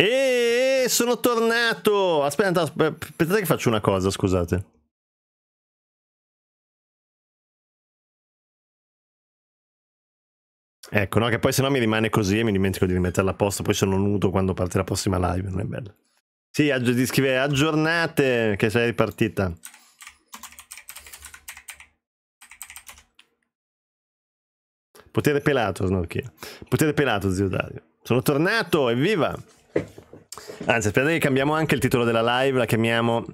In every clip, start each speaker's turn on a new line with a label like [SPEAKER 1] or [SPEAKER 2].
[SPEAKER 1] E sono tornato! Aspetta, aspettate che faccio una cosa, scusate. Ecco, no, che poi se no mi rimane così e mi dimentico
[SPEAKER 2] di rimetterla a posto, poi sono nudo quando parte la prossima live, non è bello. Sì, di scrivere aggiornate che sei ripartita. Potere pelato, Snorchia. Potere pelato, zio Dario. Sono tornato, evviva! Anzi, aspettate che cambiamo anche il titolo della live, la chiamiamo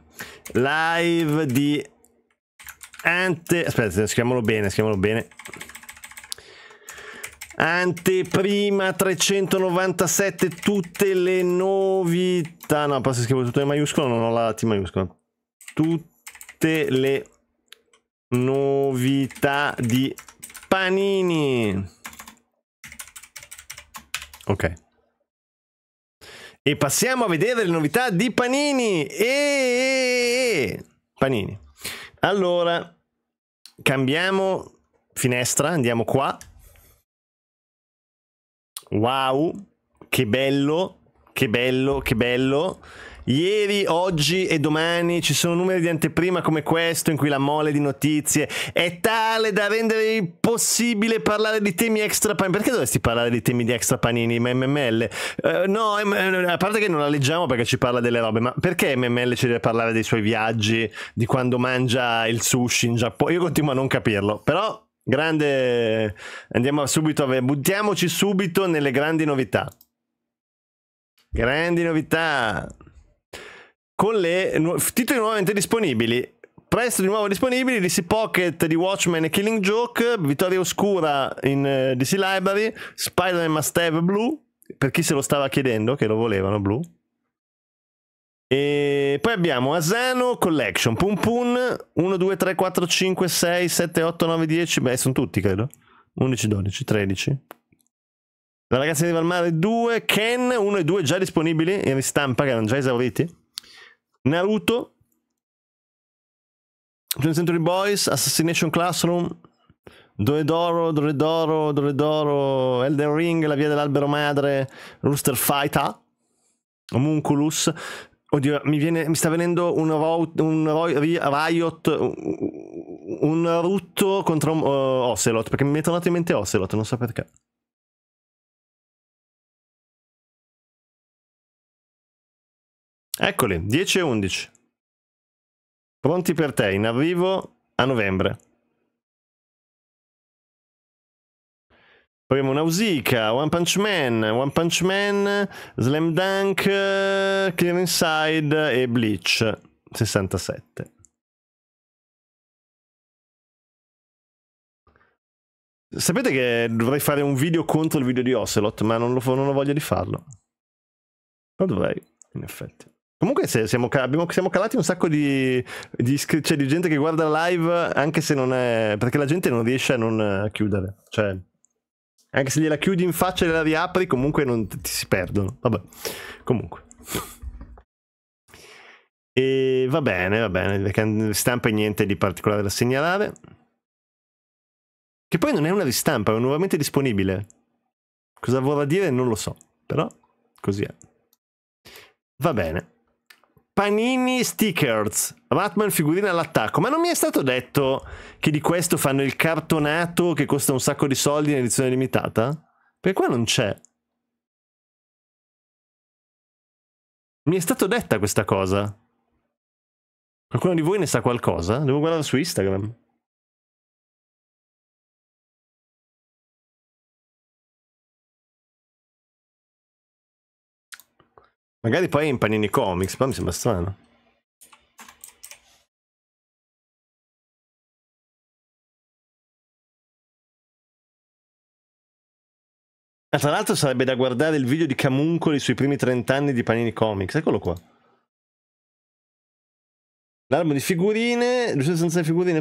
[SPEAKER 2] Live di Ante... Aspetta, scriviamolo bene, scriviamolo bene. Anteprima 397, tutte le novità... No, posso scrivere tutte le maiuscole, non ho la T maiuscola. Tutte le novità di Panini. Ok. E passiamo a vedere le novità di Panini. E... Panini. Allora, cambiamo finestra, andiamo qua. Wow, che bello, che bello, che bello. Ieri, oggi e domani ci sono numeri di anteprima come questo in cui la mole di notizie è tale da rendere impossibile parlare di temi extra panini. Perché dovresti parlare di temi di extra panini? Ma MML? Uh, eh, no, a parte che non la leggiamo perché ci parla delle robe, ma perché MML ci deve parlare dei suoi viaggi, di quando mangia il sushi in Giappone? Io continuo a non capirlo, però grande... Andiamo subito a... Buttiamoci subito nelle grandi novità. Grandi novità con le nu titoli nuovamente disponibili. Presto di nuovo disponibili DC Pocket di Watchmen e Killing Joke, Vittoria Oscura in uh, eh, DC Library, Spider-Man Must Have Blue, per chi se lo stava chiedendo, che lo volevano blu. E poi abbiamo Asano Collection, Pum Pum 1, 2, 3, 4, 5, 6, 7, 8, 9, 10. Beh, sono tutti, credo. 11, 12, 13. La ragazza di Valmare 2, Ken 1 e 2 già disponibili in ristampa che erano già esauriti. Naruto, Century Boys, Assassination Classroom, Doedoro, Doredoro, Doredoro, Elden Ring, La Via dell'Albero Madre, Rooster Fighter, Homunculus. Oddio, mi, viene, mi sta venendo un, ro- un ro- Riot, un Rutto contro
[SPEAKER 1] uh, Ocelot, perché mi è tornato in mente Ocelot, non so perché. Eccoli, 10 e 11. Pronti per te, in arrivo a novembre. Avremo Nausicaa, One Punch Man, One
[SPEAKER 2] Punch Man, Slam Dunk, Clear Inside e Bleach
[SPEAKER 1] 67. Sapete che dovrei fare un video contro il video di Ocelot, ma non, lo, non ho
[SPEAKER 2] voglia di farlo. Lo dovrei, in effetti. Comunque siamo, abbiamo, siamo calati un sacco di, di, cioè di, gente che guarda live anche se non è... perché la gente non riesce a non eh, chiudere. Cioè, anche se gliela chiudi in faccia e la riapri comunque non ti si perdono. Vabbè, comunque. E va bene, va bene, stampa e niente di particolare da segnalare. Che poi non è una ristampa, è nuovamente disponibile. Cosa vorrà dire non lo so, però così è. Va bene. Panini Stickers, Batman figurine all'attacco, ma non mi è stato detto che di questo fanno il cartonato che costa un sacco di soldi in edizione limitata? Perché qua non c'è.
[SPEAKER 1] Mi è stato detta questa cosa. Qualcuno di voi ne sa qualcosa? Devo guardare su Instagram. Magari poi in Panini Comics, però mi sembra strano. Ah, tra l'altro sarebbe da guardare il video di Camuncoli sui primi 30 anni di Panini Comics, eccolo qua.
[SPEAKER 2] L'album di figurine, giusto senza le figurine,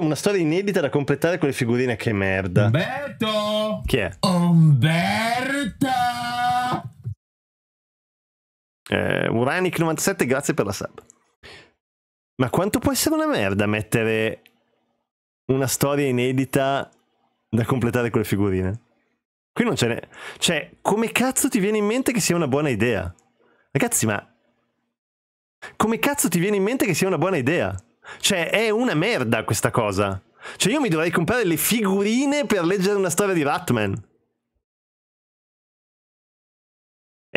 [SPEAKER 2] una storia inedita da completare con le figurine, che merda.
[SPEAKER 1] Umberto! Chi è? Umberto!
[SPEAKER 2] Eh, Uranic97, grazie per la sub. Ma quanto può essere una merda mettere una storia inedita da completare con le figurine? Qui non ce n'è. Cioè, come cazzo ti viene in mente che sia una buona idea? Ragazzi, ma. Come cazzo ti viene in mente che sia una buona idea? Cioè, è una merda questa cosa. Cioè, io mi dovrei comprare le figurine per leggere una storia di Ratman.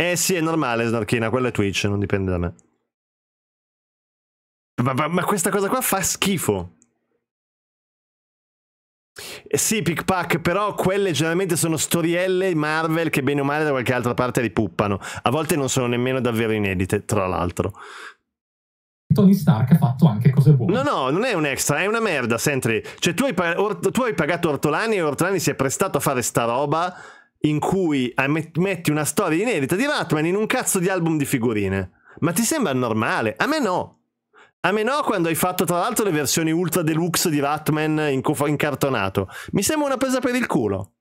[SPEAKER 1] Eh sì, è normale, Snarchina, quella è Twitch, non dipende da me. Ma, ma, ma questa cosa qua fa schifo.
[SPEAKER 2] Eh sì, pickpack, però quelle generalmente sono storielle Marvel che bene o male da qualche altra parte ripuppano. A volte non sono nemmeno davvero inedite, tra l'altro.
[SPEAKER 1] Tony Stark ha fatto anche
[SPEAKER 2] cose buone. No, no, non è un extra, è una merda, Sentry. Cioè, tu hai, tu hai pagato Ortolani e Ortolani si è prestato a fare sta roba in cui ah, metti una storia inedita di Ratman in un cazzo di album di figurine. Ma ti sembra normale? A me no. A me no quando hai fatto tra l'altro le versioni ultra deluxe di Ratman in, co- in Mi sembra una presa per il culo.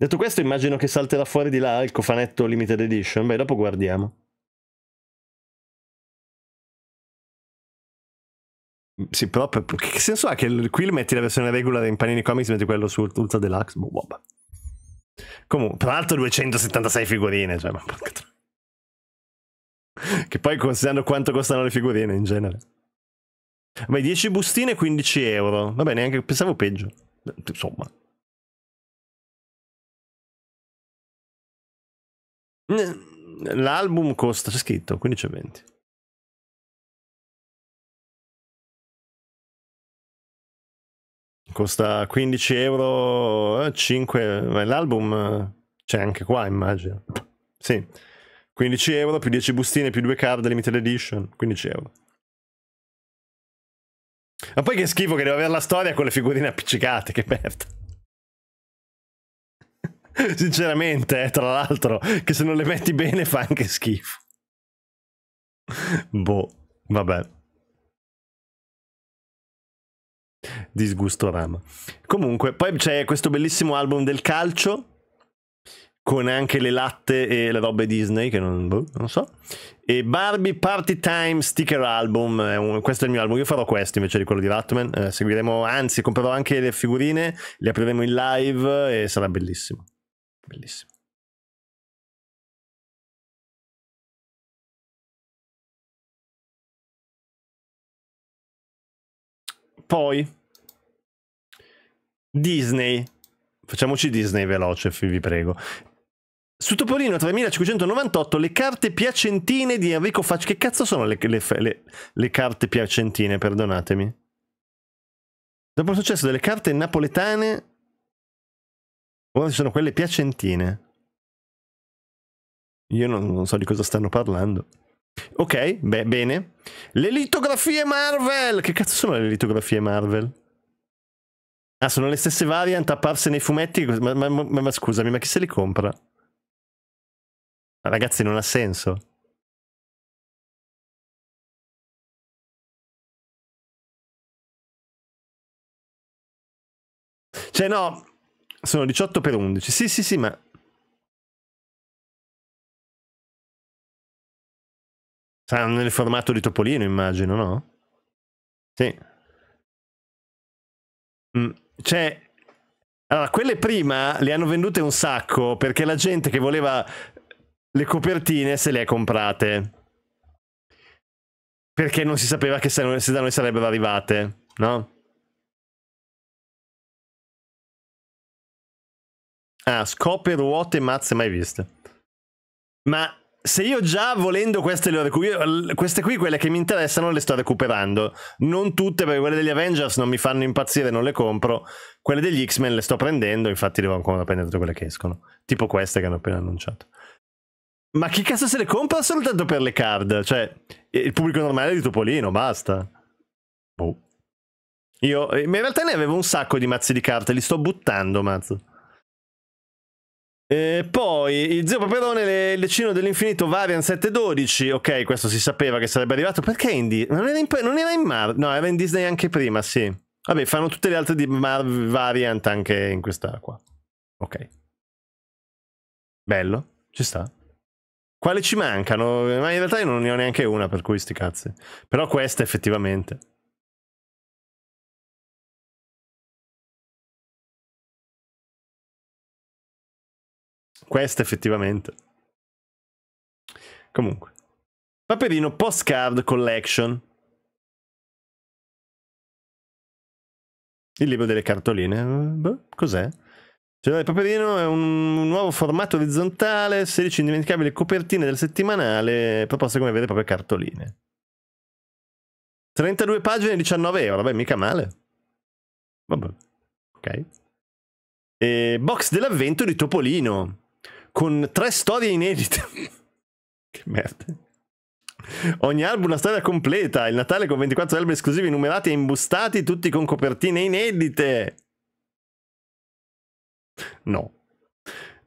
[SPEAKER 1] Detto questo, immagino che salterà fuori di là il cofanetto Limited Edition. Beh, dopo guardiamo. Sì, però che senso ha che qui metti la versione regular in Panini Comics e metti quello su Ultra Deluxe? Boh, boh.
[SPEAKER 2] Comunque, tra l'altro 276 figurine, cioè, ma porca tra... Che poi considerando quanto costano le figurine in genere. Vabbè, 10
[SPEAKER 1] bustine 15 euro. Vabbè, neanche pensavo peggio. Insomma. L'album costa, c'è scritto, 15 e 20. Costa 15 euro, 5...
[SPEAKER 2] Eh, l'album eh, c'è anche qua, immagino. Sì. 15 euro più 10 bustine più 2 card limited edition. 15 euro. Ma poi che schifo che devo avere la storia con le figurine appiccicate, che merda. Sinceramente, eh, tra l'altro, che se non le metti bene fa anche schifo.
[SPEAKER 1] Boh, vabbè. Disgusto rama.
[SPEAKER 2] Comunque, poi c'è questo bellissimo album del calcio con anche le latte e le robe Disney che non, boh, non so e Barbie Party Time Sticker Album un, questo è il mio album io farò questo invece di quello di Ratman eh, seguiremo anzi comprerò anche le figurine le apriremo in live e sarà
[SPEAKER 1] bellissimo bellissimo Poi, Disney. Facciamoci
[SPEAKER 2] Disney veloce, vi prego. Su Topolino 3598 le carte piacentine di Enrico Facci. Che cazzo sono le, le, le, le carte piacentine? Perdonatemi.
[SPEAKER 1] Dopo il successo delle carte napoletane, ora ci sono quelle piacentine. Io non, non so di cosa stanno
[SPEAKER 2] parlando. Ok, beh, bene. Le litografie Marvel! Che cazzo sono le litografie Marvel? Ah, sono le stesse variant apparse nei fumetti? Ma, ma,
[SPEAKER 1] ma, ma scusami, ma chi se le compra? Ragazzi, non ha senso. Cioè, no, sono 18 per 11. Sì, sì, sì, ma Saranno nel formato di Topolino, immagino, no? Sì. Mm, cioè, allora, quelle prima
[SPEAKER 2] le hanno vendute un sacco perché la gente che voleva le copertine se le ha
[SPEAKER 1] comprate. Perché non si sapeva che se, se da noi sarebbero arrivate, no? Ah, scope, ruote, mazze mai viste. Ma se io già
[SPEAKER 2] volendo queste le recupero, queste qui, quelle che mi interessano, le sto recuperando. Non tutte, perché quelle degli Avengers non mi fanno impazzire, non le compro. Quelle degli X-Men le sto prendendo, infatti devo ancora prendere tutte quelle che escono. Tipo queste che hanno appena annunciato. Ma chi cazzo se le compra soltanto per le card? Cioè, il pubblico normale di Topolino, basta. Boh. Io, eh, in realtà ne avevo un sacco di mazzi di carte, li sto buttando, mazzo. E poi il zio Paperone, il decino dell'infinito Varian 712. Ok, questo si sapeva che sarebbe arrivato. Perché Indy? Non era in, non in Mar. No, era in Disney anche prima, sì. Vabbè, fanno tutte le altre di Marvel Variant anche in questa qua. Ok. Bello, ci sta. Quale ci mancano?
[SPEAKER 1] Ma in realtà io non ne ho neanche una, per cui sti cazzi. Però questa effettivamente. Questa effettivamente. Comunque. Paperino Postcard Collection. Il libro delle cartoline. Boh, cos'è? Cioè,
[SPEAKER 2] Paperino è un nuovo formato orizzontale, 16 indimenticabili copertine del settimanale, proposte come vere e proprie cartoline. 32 pagine, 19 euro, Vabbè, mica male. Vabbè, ok. E box dell'avvento di Topolino con tre storie inedite. che merda. Ogni album una storia completa. Il Natale con 24 album esclusivi numerati e imbustati, tutti con copertine inedite. No.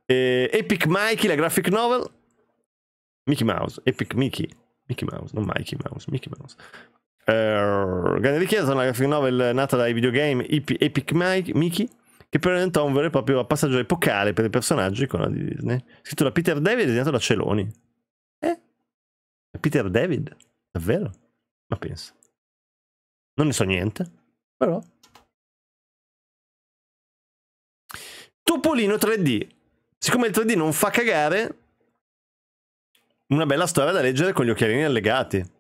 [SPEAKER 2] Eh, Epic Mikey, la graphic novel. Mickey Mouse, Epic Mickey. Mickey Mouse, non Mikey Mouse, Mickey Mouse. Uh, grande richiesta, una graphic novel nata dai videogame Epic Mike, Mickey che presentò un vero e proprio passaggio epocale per i personaggi con la Disney. Scritto da Peter David e disegnato da Celoni. Eh?
[SPEAKER 1] Peter David? Davvero? Ma pensa. Non ne so niente, però. Topolino 3D. Siccome il 3D non fa cagare, una bella storia da leggere con gli occhialini allegati.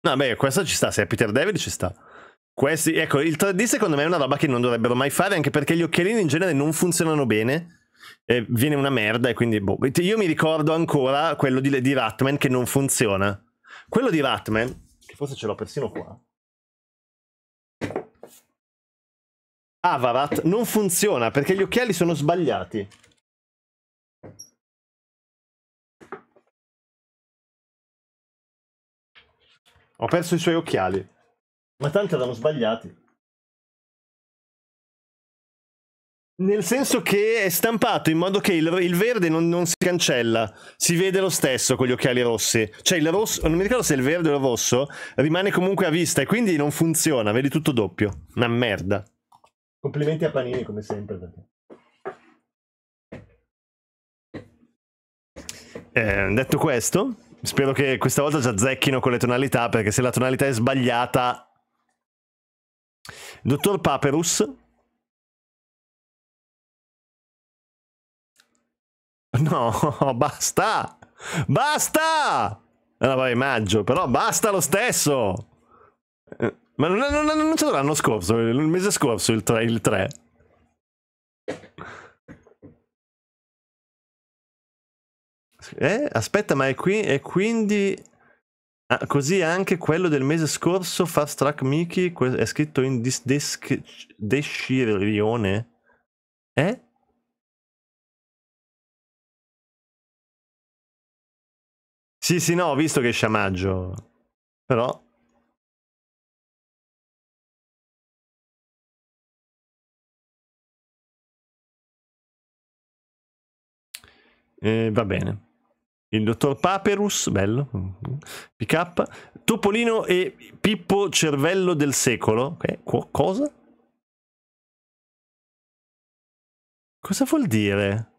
[SPEAKER 2] No, beh, questa ci sta, se è Peter David ci sta. Questi, ecco, il 3D secondo me è una roba che non dovrebbero mai fare, anche perché gli occhialini in genere non funzionano bene. E viene una merda e quindi boh. Io mi ricordo ancora quello di, di Ratman che non funziona. Quello di Ratman, che forse ce l'ho persino qua.
[SPEAKER 1] Avarat non funziona perché gli occhiali sono sbagliati. Ho perso i suoi occhiali. Ma tanto erano sbagliati.
[SPEAKER 2] Nel senso che è stampato in modo che il, il verde non, non, si cancella, si vede lo stesso con gli occhiali rossi. Cioè il rosso, non mi ricordo se il verde o il rosso, rimane comunque a vista e quindi non funziona, vedi tutto doppio. Una merda. Complimenti a Panini come sempre. Perché... Eh, detto questo, spero che questa volta già zecchino con le
[SPEAKER 1] tonalità, perché se la tonalità è sbagliata Dottor Paperus. No, basta! Basta! Allora eh, vai maggio, però
[SPEAKER 2] basta lo stesso! Eh, ma non, non, non, non c'era l'anno scorso, il mese scorso
[SPEAKER 1] il 3, il 3. Eh, aspetta, ma è qui e quindi Ah,
[SPEAKER 2] così anche quello del mese scorso, Fast Track Mickey, è scritto in dis-
[SPEAKER 1] Descirione. Eh? Sì, sì, no, ho visto che è maggio. Però... Eh, va bene il dottor Paperus, bello, up, Topolino e Pippo Cervello del secolo. Okay. cosa? Cosa vuol dire?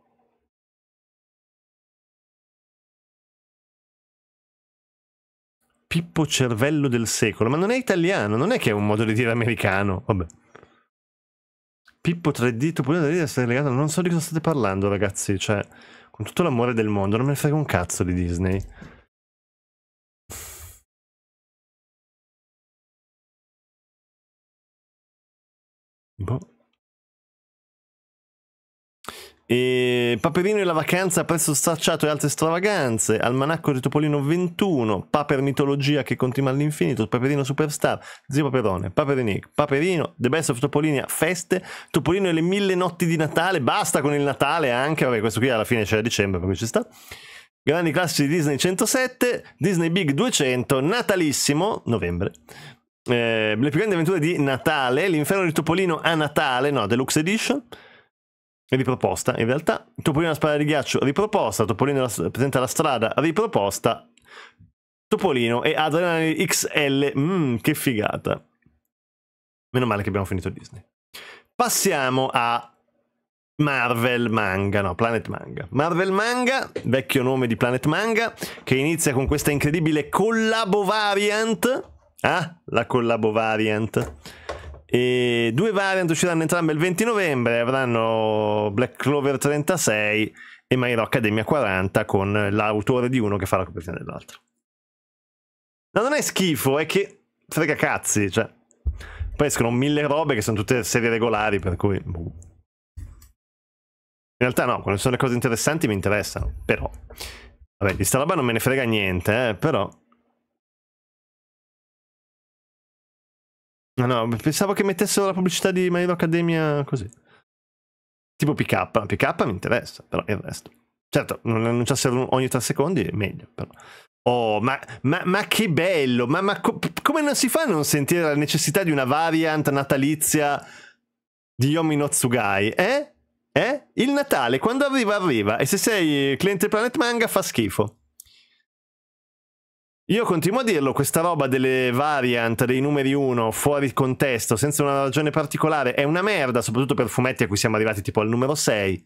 [SPEAKER 1] Pippo Cervello del secolo, ma non è italiano, non è che è un modo di dire americano, vabbè.
[SPEAKER 2] Pippo 3D, Topolino 3D, legato, non so di cosa state parlando ragazzi, cioè...
[SPEAKER 1] Con tutto l'amore del mondo, non me ne frega un cazzo di Disney. Boh. E Paperino e la vacanza
[SPEAKER 2] presso Stracciato e altre stravaganze, Almanacco di Topolino 21, Paper Mitologia che continua all'infinito, Paperino Superstar, Zio Paperone, Paperinic, Paperino, The Best of Topolinia, Feste, Topolino e le mille notti di Natale, basta con il Natale anche, vabbè questo qui alla fine c'è a dicembre per ci sta. Grandi classici di Disney 107, Disney Big 200, Natalissimo, novembre, eh, Le più grandi avventure di Natale, L'inferno di Topolino a Natale, no, Deluxe Edition riproposta in realtà, Topolino la spada di ghiaccio riproposta, Topolino la, presenta la strada riproposta, Topolino e Adrenaline XL, mm, che figata. Meno male che abbiamo finito Disney. Passiamo a Marvel Manga, no, Planet Manga. Marvel Manga, vecchio nome di Planet Manga, che inizia con questa incredibile collabo variant. Ah, la collabo variant e due variant usciranno entrambe il 20 novembre, avranno Black Clover 36 e My Rock Academia 40 con l'autore di uno che fa la copertina dell'altro. Ma non è schifo, è che frega cazzi, cioè. Poi escono mille robe che sono tutte serie regolari, per cui... Boh. In realtà no, quando sono le cose interessanti mi interessano, però... Vabbè, di sta roba non me ne frega niente, eh, però...
[SPEAKER 1] No, no, pensavo che mettessero la pubblicità di My Hero Academia così. Tipo PK. PK mi interessa, però il resto.
[SPEAKER 2] Certo, non annunciassero ogni 3 secondi è meglio, però. Oh, ma, ma, ma che bello! Ma, ma co come non si fa a non sentire la necessità di una variant natalizia di Yomi Notsugai? Eh? Eh? Il Natale, quando arriva, arriva. E se sei cliente Planet Manga, fa schifo. Io continuo a dirlo, questa roba delle variant, dei numeri 1, fuori contesto, senza una ragione particolare, è una merda, soprattutto per fumetti a cui siamo arrivati tipo al numero 6.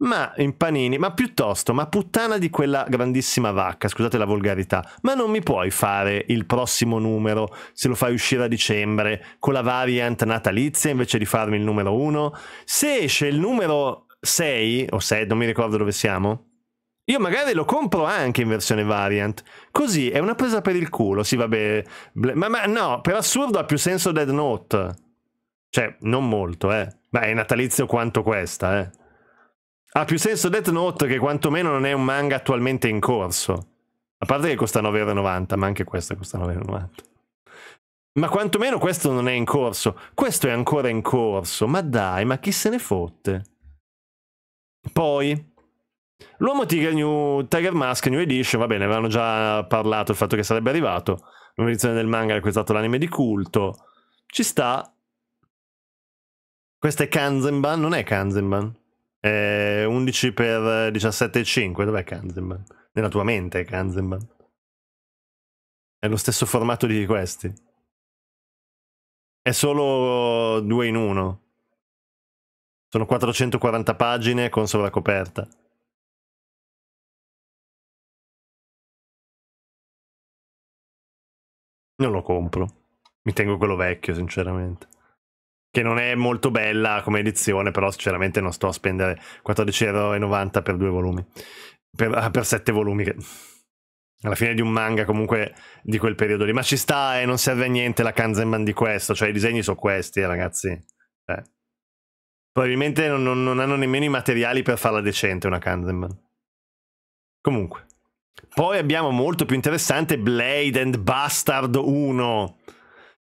[SPEAKER 2] Ma in panini, ma piuttosto, ma puttana di quella grandissima vacca, scusate la volgarità, ma non mi puoi fare il prossimo numero se lo fai uscire a dicembre con la variant natalizia invece di farmi il numero 1? Se esce il numero 6 o 7, non mi ricordo dove siamo, io magari lo compro anche in versione variant. Così è una presa per il culo. Sì, vabbè. Ma, ma no, per assurdo ha più senso Dead Note. Cioè, non molto, eh. Ma è natalizio quanto questa, eh. Ha più senso Dead Note che quantomeno non è un manga attualmente in corso. A parte che costa 9,90€, ma anche questo costa 9,90€. Ma quantomeno questo non è in corso. Questo è ancora in corso. Ma dai, ma chi se ne fotte? Poi, L'uomo Tiger, New, Tiger Mask New Edition, va bene, avevano già parlato del fatto che sarebbe arrivato. L'università del manga ha acquistato l'anime di culto. Ci sta. Questo è Kanzenban, non è Kanzenban. È 11 per 17,5. Dov'è Kanzenban? Nella tua mente è Kanzenban. È lo stesso formato di questi. È solo due in uno.
[SPEAKER 1] Sono 440 pagine con sovracoperta. Non lo compro. Mi tengo quello vecchio, sinceramente. Che non è molto
[SPEAKER 2] bella come edizione, però sinceramente non sto a spendere 14,90€ per due volumi. Per, ah, per sette volumi. Che... Alla fine di un manga comunque di quel periodo lì. Ma ci sta e non serve a niente la Kanzenman di questo. Cioè i disegni sono questi, ragazzi. Cioè, probabilmente non, non, hanno nemmeno i materiali per farla decente una Kanzenman. Comunque. Poi abbiamo molto più interessante Blade and Bastard 1,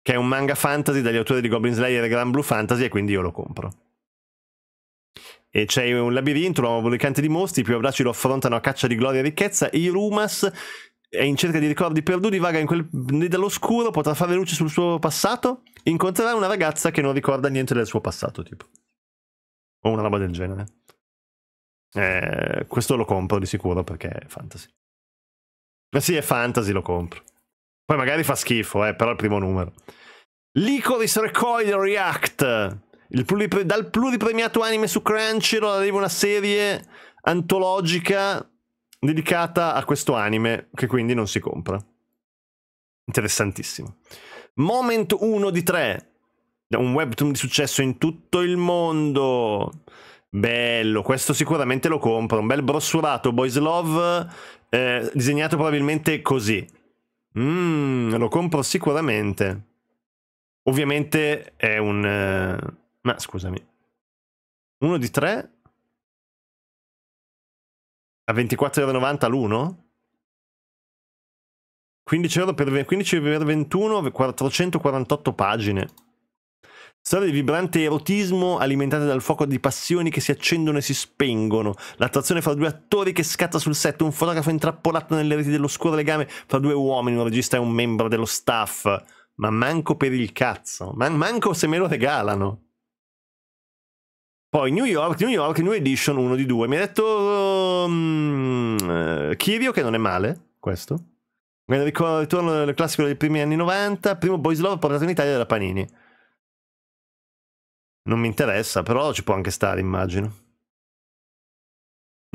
[SPEAKER 2] che è un manga fantasy dagli autori di Goblin Slayer e Grand Blue Fantasy e quindi io lo compro. E c'è un labirinto, l'uomo volicante di mostri, i più abbracci lo affrontano a caccia di gloria e ricchezza, e Rumas è in cerca di ricordi perduti, vaga in quel dall'oscuro, potrà fare luce sul suo passato, incontrerà una ragazza che non ricorda niente del suo passato, tipo. O una roba del genere. Eh, questo lo compro di sicuro perché è fantasy. Ma sì, è fantasy, lo compro. Poi magari fa schifo, eh, però il primo numero. Licorice Recoil React. Pluripre dal pluripremiato anime su Crunchyroll arriva una serie antologica dedicata a questo anime che quindi non si compra. Interessantissimo. Moment 1 di 3. Un webtoon di successo in tutto il mondo. Bello, questo sicuramente lo compro. Un bel brossurato Boys Love eh, disegnato probabilmente così. Mm, lo
[SPEAKER 1] compro sicuramente. Ovviamente è un... Eh, ma scusami. Uno di tre? A 24,90 l'uno? 15 euro per 15
[SPEAKER 2] 21, 448 pagine. Storia di vibrante erotismo alimentata dal fuoco di passioni che si accendono e si spengono, l'attrazione fra due attori che scatta sul set, un fotografo intrappolato nelle reti dell'oscuro legame fra due uomini, un regista e un membro dello staff. Ma manco per il cazzo, man- manco se me lo regalano. Poi New York, New York, New Edition uno di due. Mi ha detto um, uh, Kirio che non è male, questo. Ritorno del classico dei primi anni 90, primo Boys Love portato in Italia da Panini. Non mi interessa, però ci può anche stare, immagino.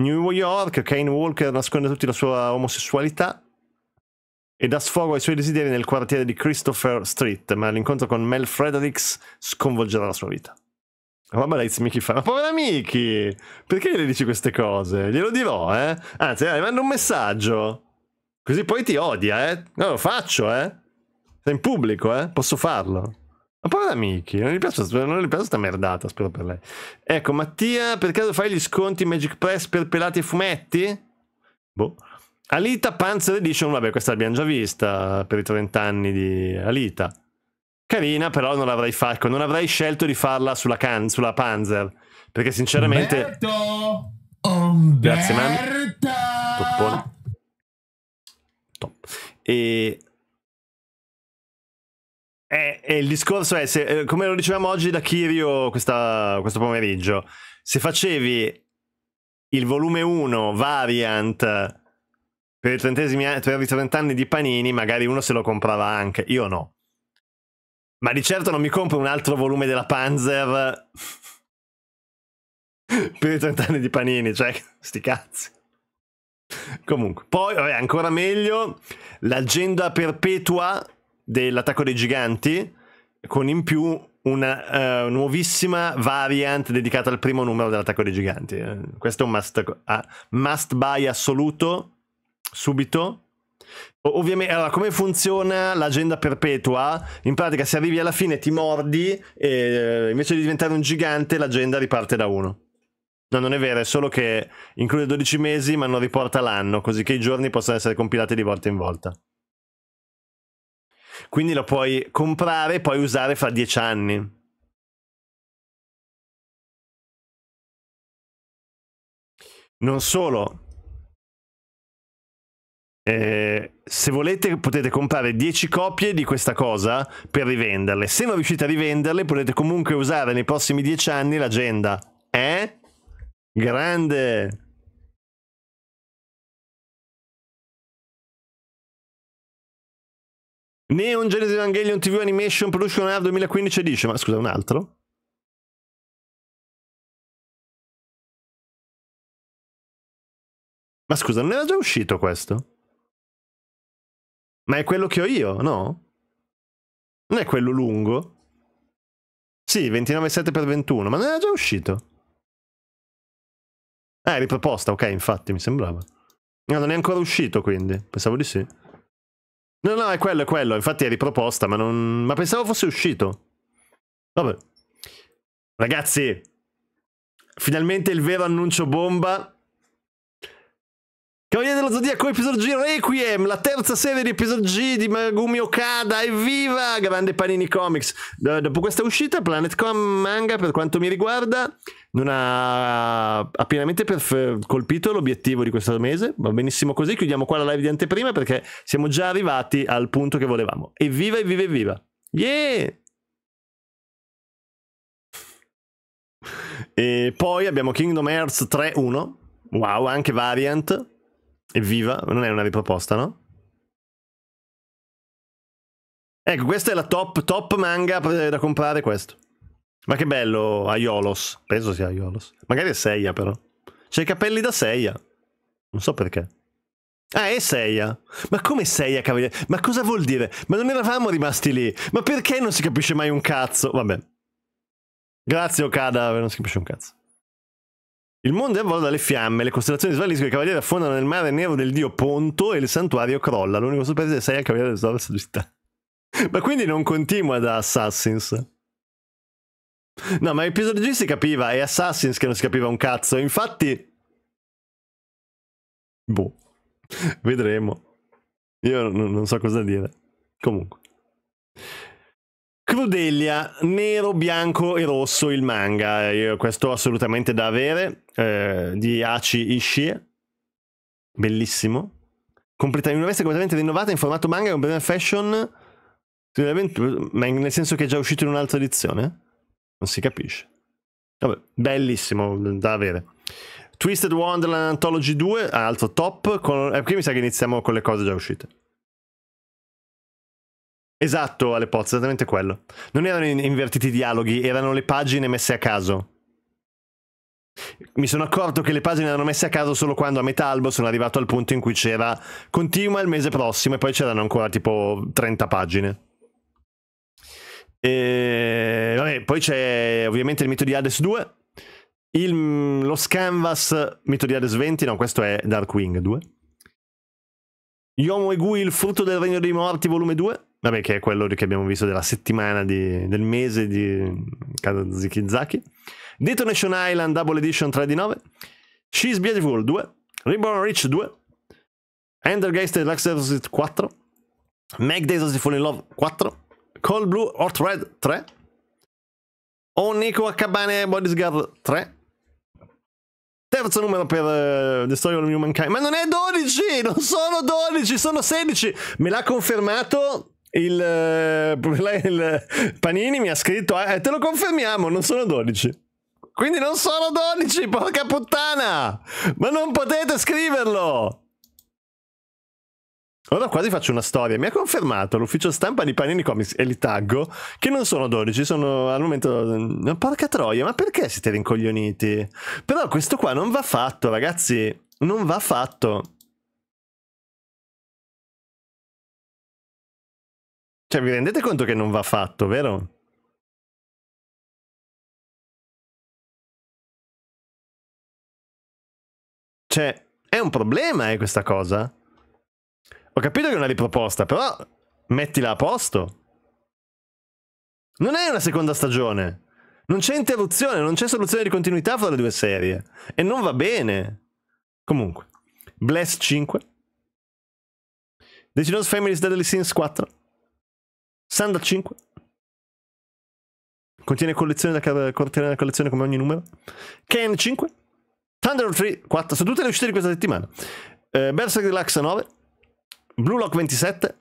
[SPEAKER 2] New York, Kane Walker nasconde tutti la sua omosessualità e dà sfogo ai suoi desideri nel quartiere di Christopher Street, ma l'incontro con Mel Fredericks sconvolgerà la sua vita. Ma vabbè, Lights Mickey fa, ma povera Mickey, perché le dici queste cose? Glielo dirò, eh? Anzi, dai, manda un messaggio. Così poi ti odia, eh? No, lo faccio, eh? Sei in pubblico, eh? Posso farlo. Ma povera Miki, non gli piace, non gli piace sta merdata, spero per lei. Ecco, Mattia, per caso fai gli sconti Magic Press per pelati e fumetti? Boh. Alita Panzer Edition, vabbè, questa l'abbiamo già vista per i 30 anni di Alita. Carina, però non l'avrei fatto, ecco, non avrei scelto di farla sulla, can, sulla Panzer. Perché sinceramente...
[SPEAKER 1] Umberto! Umberto! Grazie, mamma.
[SPEAKER 2] Top. E e eh, eh, il discorso è, se, eh, come lo dicevamo oggi da Kirio questa, questo pomeriggio, se facevi il volume 1 variant per i, per i 30 anni di Panini, magari uno se lo comprava anche, io no. Ma di certo non mi compro un altro volume della Panzer per i 30 anni di Panini, cioè, sti cazzi. Comunque, poi, vabbè, ancora meglio, l'agenda perpetua dell'attacco dei giganti, con in più una uh, nuovissima variant dedicata al primo numero dell'attacco dei giganti. Eh, questo è un must, uh, must buy assoluto, subito. Ovviamente, allora, come funziona l'agenda perpetua? In pratica, se arrivi alla fine ti mordi e eh, invece di diventare un gigante, l'agenda riparte da uno. No, non è vero, è solo che include 12 mesi ma non riporta l'anno, così che i giorni possono essere compilati di volta in volta.
[SPEAKER 1] Quindi lo puoi comprare e poi usare fra dieci anni. Non solo. Eh, se volete potete comprare 10
[SPEAKER 2] copie di questa cosa per rivenderle. Se non riuscite a rivenderle potete comunque usare nei prossimi
[SPEAKER 1] 10 anni l'agenda. Eh? Grande! Neon Genesis Evangelion TV Animation Production Air 2015 dice, ma scusa, un altro? Ma scusa, non era già uscito questo? Ma è quello che ho io, no?
[SPEAKER 2] Non è quello lungo? Sì, 29,7x21, ma non era già uscito? Ah, è riproposta, ok, infatti, mi sembrava. No, non è ancora uscito, quindi. Pensavo di sì. No, no, è quello, è quello. Infatti è riproposta, ma non... Ma pensavo fosse uscito. Vabbè. Ragazzi, finalmente il vero annuncio bomba Cavaliere dello Zodiaco, episodio G Requiem, la terza serie di episodio G di Magumi Okada, evviva! Grande Panini Comics. D dopo questa uscita, Planet Planetcom Manga, per quanto mi riguarda, non ha, ha pienamente colpito l'obiettivo di questo mese. Va benissimo così, chiudiamo qua la live di anteprima perché siamo già arrivati al punto che volevamo. Evviva, evviva, evviva! Yeah! E poi abbiamo Kingdom Hearts 3.1, wow, anche Variant. Evviva, non è una riproposta, no? Ecco, questa è la top, top manga eh, da comprare questo. Ma che bello, Aiolos. Penso sia Aiolos. Magari è Seiya, però. C'è i capelli da Seiya. Non so perché. Ah, è Seiya. Ma come Seiya, cavaliere? Ma cosa vuol dire? Ma non eravamo rimasti lì. Ma perché non si capisce mai un cazzo? Vabbè. Grazie, Okada, non si capisce un cazzo. Il mondo è avvolto dalle fiamme, le costellazioni svaliscono, i cavalieri affondano nel mare nero del dio Ponto e il santuario crolla. L'unico sorpresa è sei al cavaliere del Sol Città. ma quindi non continua da Assassins. No, ma episodio G si capiva, è Assassins che non si capiva un cazzo. Infatti... Boh. Vedremo. Io non so cosa dire. Comunque. Crudelia, nero, bianco e rosso il manga, eh, Io, questo assolutamente da avere, eh, di Aci Ishii, bellissimo. Completa- una veste completamente rinnovata in formato manga con Brenner Fashion, ma nel senso che è già uscito in un'altra edizione? Non si capisce. Vabbè, bellissimo da avere. Twisted Wonderland Anthology 2, altro top, con... eh, qui mi sa che iniziamo con le cose già uscite. Esatto, alle pozze, esattamente quello. Non erano invertiti i dialoghi, erano le pagine messe a caso. Mi sono accorto che le pagine erano messe a caso solo quando a metà albo sono arrivato al punto in cui c'era continua il mese prossimo e poi c'erano ancora tipo 30 pagine. E... Vabbè, poi c'è ovviamente il mito di Hades 2, il... lo Scanvas mito di Hades 20, no questo è Darkwing 2. Yomo e Gui, il frutto del regno dei morti, volume 2. Vabbè, che è quello che abbiamo visto della settimana di, del mese di Kazuki Zaki. Detonation Island Double Edition 3D9. She's Beautiful 2. Reborn Rich 2. Endergeist e Exorcist 4. Meg Days of Fall in Love 4. Cold Blue Hot Red 3. Oniko Akabane Bodyguard 3. Terzo numero per uh, eh, The Story of Humankind. Ma non è 12! Non sono 12, sono 16! Me l'ha confermato il, eh, il, Panini mi ha scritto, eh, te lo confermiamo, non sono 12. Quindi non sono 12, porca puttana! Ma non potete scriverlo! Ora quasi faccio una storia. Mi ha confermato l'ufficio stampa di Panini Comics e li taggo che non sono 12, sono al momento... Mm, porca troia, ma perché siete rincoglioniti? Però questo qua non va fatto, ragazzi. Non va
[SPEAKER 1] fatto. Cioè, vi rendete conto che non va fatto, vero? Cioè, è un problema, eh, questa cosa. Ho capito che è una riproposta, però mettila a
[SPEAKER 2] posto. Non è una seconda stagione. Non c'è interruzione, non c'è soluzione di continuità fra le due serie. E non va bene. Comunque, Bless 5. Decinos Families Deadly Sins 4. Standard 5. Contiene collezione da contiene la collezione come ogni numero. Ken 5. Thunder 3 4. Sono tutte le uscite di questa settimana. Eh, Berserk Deluxe 9. Blue Lock 27.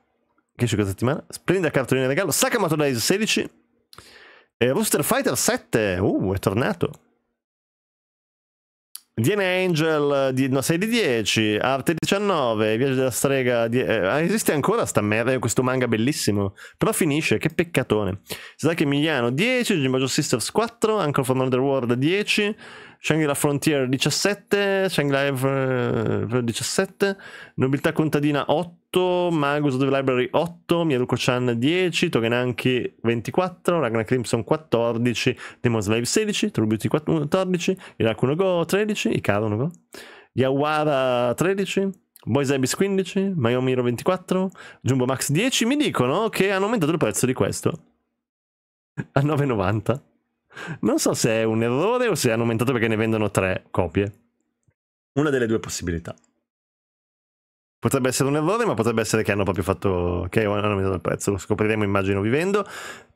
[SPEAKER 2] Che esce questa settimana. Splendida cartolina regalo. Sakamoto Days 16. Eh, Rooster Fighter 7. Uh, è tornato. DNA Angel di, no, 6 di 10, Arte 19, Viaggio della strega. Di, eh, ah, esiste ancora sta merda, eh, questo manga bellissimo. Però finisce, che peccatone. Sai che Emiliano 10, Jimbo Sisters 4, Anchor for Another World 10, Shangri-La Frontier 17, Shangri-La Ever 17, Nobiltà Contadina 8, Magus of the Library 8, Mieruko Chan 10, Togenanki 24, Ragnar Crimson 14, Demon Slave 16, Trubuti 14, Irakuno Go 13, Ikaro no Go, Yawara 13, Boys Abyss 15, Mayomiro 24, Jumbo Max 10, mi dicono che hanno aumentato il prezzo di questo a 9,90. Non so se è un errore o se hanno aumentato perché ne vendono tre copie. Una delle due possibilità. Potrebbe essere un errore, ma potrebbe essere che hanno proprio fatto. che hanno aumentato il prezzo. Lo scopriremo, immagino, vivendo.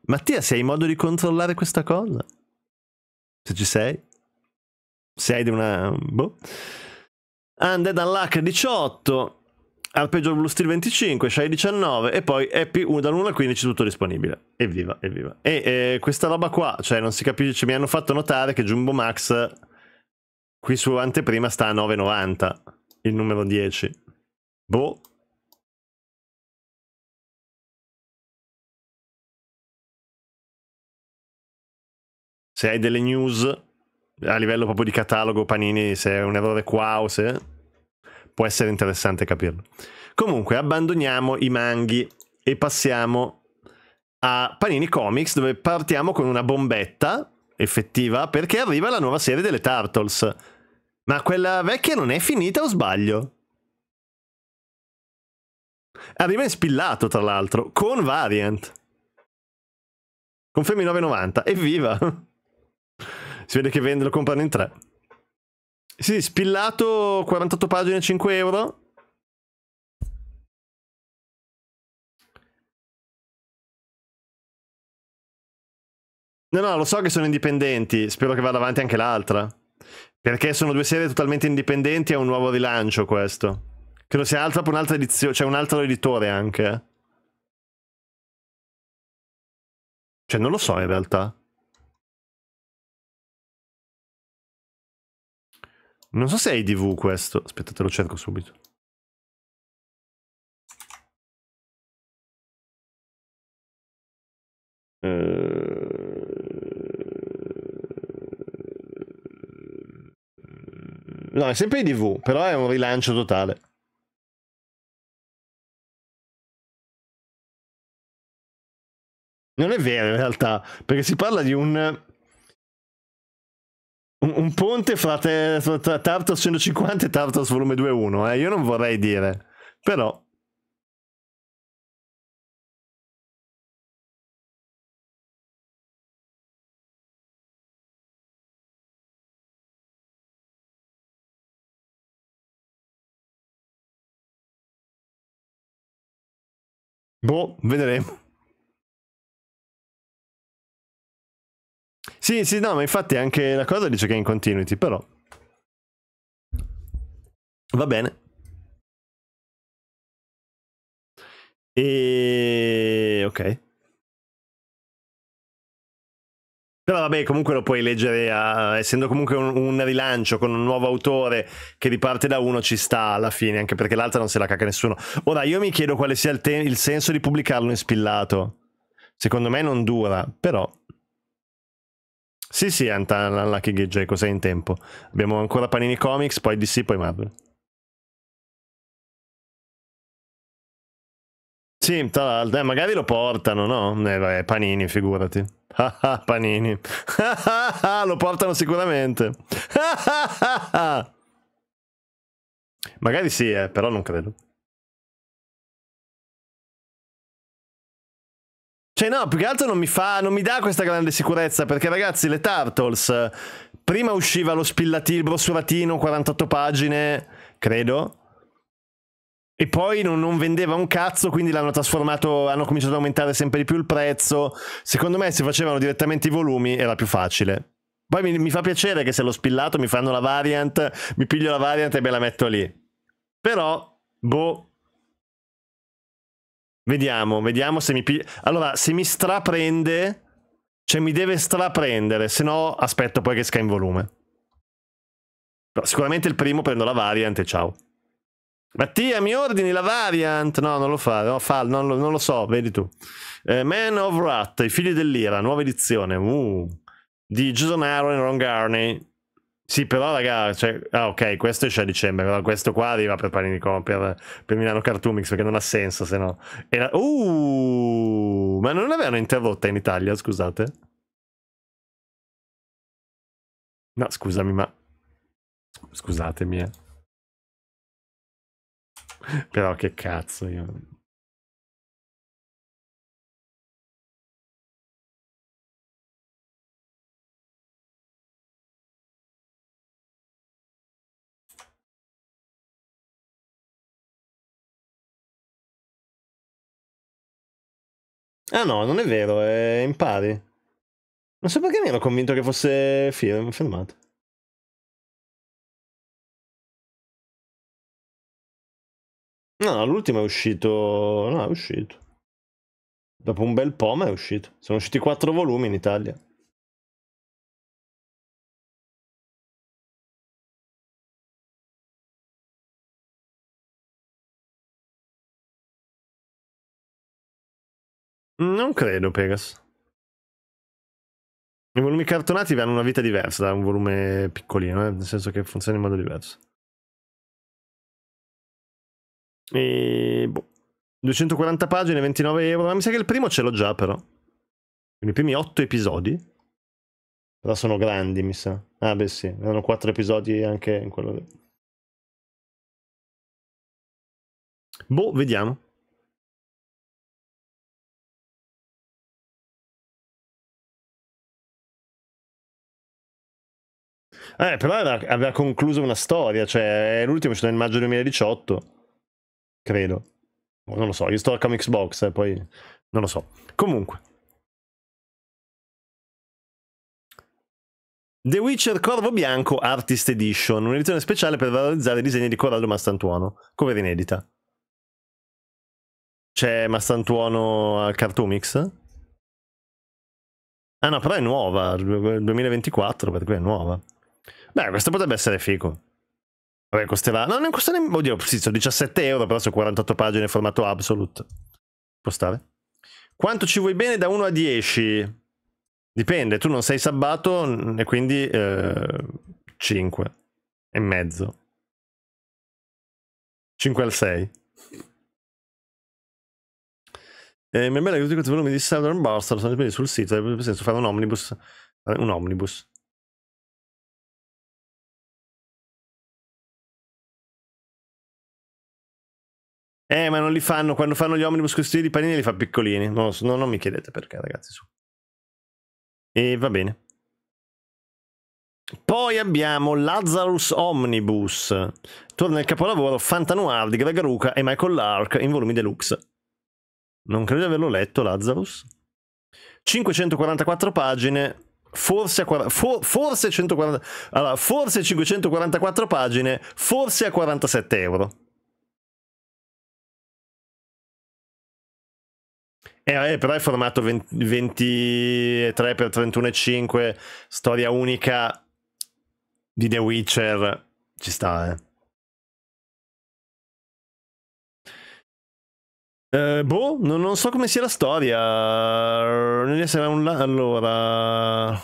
[SPEAKER 2] Mattia, se hai modo di controllare questa cosa? Se ci sei? Se hai di una. Boh. Undead Unluck 18 Arpeggio Blue Steel 25, Shai 19 e poi Happy 1 dall'1 al 15 tutto disponibile. Evviva, evviva. E eh, questa roba qua, cioè non si capisce, mi hanno fatto notare che Jumbo Max qui su anteprima sta a 9,90, il numero
[SPEAKER 1] 10. Boh. Se hai delle news a livello proprio di catalogo Panini, se è un errore qua o se
[SPEAKER 2] può essere interessante capirlo. Comunque, abbandoniamo i manghi e passiamo a Panini Comics, dove partiamo con una bombetta effettiva perché arriva la nuova serie delle Turtles. Ma quella vecchia non è finita o sbaglio? Arriva in spillato, tra l'altro, con Variant. Confermi 9,90. Evviva!
[SPEAKER 1] si vede che vende, lo comprano in tre. Sì, spillato 48 pagine 5 euro. No, no, lo so che sono indipendenti, spero
[SPEAKER 2] che vada avanti anche l'altra. Perché sono due serie totalmente indipendenti, è un nuovo rilancio questo.
[SPEAKER 1] Credo sia altra per un'altra edizione, cioè un altro editore anche. Cioè, non lo so in realtà. Non so se è IDV questo. Aspettate, lo cerco subito. Eh. No, è sempre IDV, però è un rilancio totale. Non è vero in realtà, perché si parla di un
[SPEAKER 2] un, un ponte fra, te, fra Tartos 150 e Tartos volume 2.1, eh?
[SPEAKER 1] io non vorrei dire, però... Boh, vedremo. Sì, sì, no, ma infatti anche la cosa dice che è in continuity, però. Va bene. E... Ok. Però vabbè, comunque lo puoi leggere,
[SPEAKER 2] a... essendo comunque un, un, rilancio con un nuovo autore che riparte da uno, ci sta alla fine, anche perché l'altra non se la caca nessuno. Ora, io mi chiedo quale sia il, il senso di pubblicarlo in spillato. Secondo me non dura, però... Sì, sì, Antan, Unlucky Gage, sei in tempo. Abbiamo ancora Panini Comics, poi DC, poi Marvel.
[SPEAKER 1] Sì, tra l'altro, eh, magari lo
[SPEAKER 2] portano, no? Eh, vabbè, Panini, figurati. Ah, ah, panini. lo
[SPEAKER 1] portano sicuramente. magari sì, eh, però non credo. Cioè no, più che altro non mi, fa, non mi dà questa grande sicurezza, perché ragazzi, le Turtles,
[SPEAKER 2] prima usciva lo spillatino, il brossuratino, 48 pagine, credo, e poi non, non, vendeva un cazzo, quindi l'hanno trasformato, hanno cominciato ad aumentare sempre di più il prezzo. Secondo me se facevano direttamente i volumi era più facile. Poi mi, mi fa piacere che se l'ho spillato mi fanno la variant, mi piglio la variant e me la metto lì. Però, boh, Vediamo, vediamo se mi... Allora, se mi straprende... Cioè, mi deve straprendere, se no aspetto poi che sca in volume. Però sicuramente il primo prendo la variant e ciao. Mattia, mi ordini la variant? No, non lo fa, no, fa non, lo, non lo so, vedi tu. Eh, Man of Rat, i figli dell'ira, nuova edizione. Uh, di Jason Aaron e Ron Garney. Sì, però, raga, cioè, ah, ok, questo esce a dicembre, però questo qua arriva per Panini per, per Milano Cartoomix perché non ha senso, se no. La... Uh,
[SPEAKER 1] ma non l'avevano interrotta in Italia, scusate. No, scusami, ma. Scusatemi, eh. Però che cazzo, io. Ah no, non è vero, è impari. Non so perché mi ero convinto che fosse film, fermato. No, no l'ultimo è uscito... No, è uscito. Dopo un bel po', ma è uscito. Sono usciti quattro volumi in Italia. Non credo, Pegas. I volumi cartonati hanno una vita diversa
[SPEAKER 2] da un volume piccolino, eh? nel senso che funziona in modo diverso. E boh. 240 pagine, 29 euro. Ma mi sa che il primo ce l'ho già, però. Quindi i primi 8 episodi. Però sono grandi, mi
[SPEAKER 1] sa. Ah, beh, sì, erano 4 episodi anche in quello. Boh, vediamo. Eh, però era, aveva concluso una storia, cioè l'ultimo è uscito nel maggio 2018, credo. Boh, non lo so, io sto a Comics Box, eh, poi non lo so. Comunque.
[SPEAKER 2] The Witcher Corvo Bianco Artist Edition, un'edizione speciale per valorizzare i disegni di Corallo Mastantuono, cover inedita. C'è Mastantuono al Cartoomix? Ah no, però è nuova, 2024, per cui è nuova. Beh, questo potrebbe essere figo. Vabbè, costerà... No, non costa nemmeno... Oddio, sì, sono 17 euro, però su 48 pagine in formato absolute. Può stare. Quanto ci vuoi bene da 1 a 10? Dipende, tu non sei sabato mm, e quindi
[SPEAKER 1] eh, 5 e mezzo. 5 al 6. Eh, mi è bello che tutti questi volumi di Southern Boston sono disponibili sul sito, nel eh, senso fare un omnibus, un omnibus Eh, ma non li fanno, quando fanno gli omnibus costui di panini li fa piccolini. Non, so, no, non mi chiedete perché, ragazzi, su. E va bene.
[SPEAKER 2] Poi abbiamo Lazarus Omnibus. Torna il capolavoro Fantanoir di Greg Ruca e Michael Lark in volumi deluxe. Non credo di averlo letto, Lazarus. 544 pagine, forse, a, for, forse,
[SPEAKER 1] 140, allora, forse 544 pagine, forse a 47 euro. Eh, eh, però
[SPEAKER 2] è formato 23x31,5, storia unica
[SPEAKER 1] di The Witcher. Ci sta, eh. Eh, boh, non, non, so come sia la storia.
[SPEAKER 2] Non sarà un la- allora.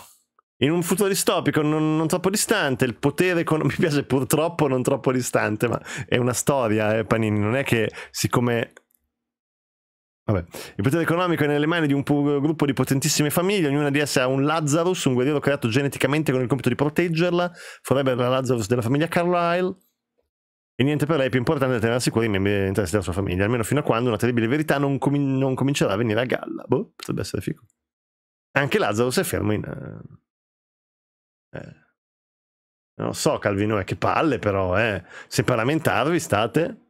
[SPEAKER 2] In un futuro distopico non, non troppo distante, il potere economico. Mi piace purtroppo non troppo distante, ma è una storia, eh, Panini. Non è che siccome Vabbè. Il potere economico è nelle mani di un gruppo di potentissime famiglie, ognuna di esse ha un Lazarus, un guerriero creato geneticamente con il compito di proteggerla, farebbe la Lazarus della famiglia Carlyle. E niente per lei è più importante è tenere sicuri i membri interessi della sua famiglia, almeno fino a quando una terribile verità non, comin- non comincerà a venire a galla. Boh, potrebbe essere figo. Anche Lazarus è fermo in... Eh. eh.
[SPEAKER 1] Non so, Calvino, eh, che palle però, eh. Se per lamentarvi state...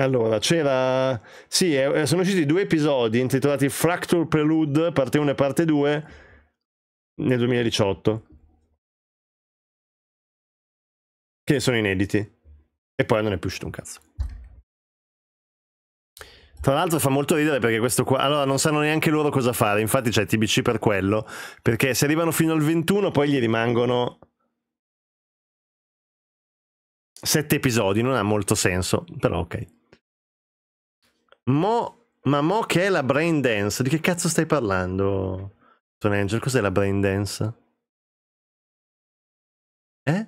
[SPEAKER 1] Allora, c'era... Sì, eh, eh, sono usciti due
[SPEAKER 2] episodi intitolati Fracture Prelude, parte 1 e parte 2, nel 2018.
[SPEAKER 1] Che sono inediti. E poi non è più uscito un cazzo. Tra l'altro fa molto ridere perché
[SPEAKER 2] questo qua... Allora non sanno neanche loro cosa fare, infatti c'è TBC per quello, perché se arrivano fino al 21 poi gli rimangono... Sette episodi, non ha molto senso, però ok.
[SPEAKER 1] Mo, ma mo che è la brain dance? Di che cazzo stai parlando, Son Angel? Cos'è la brain dance? Eh?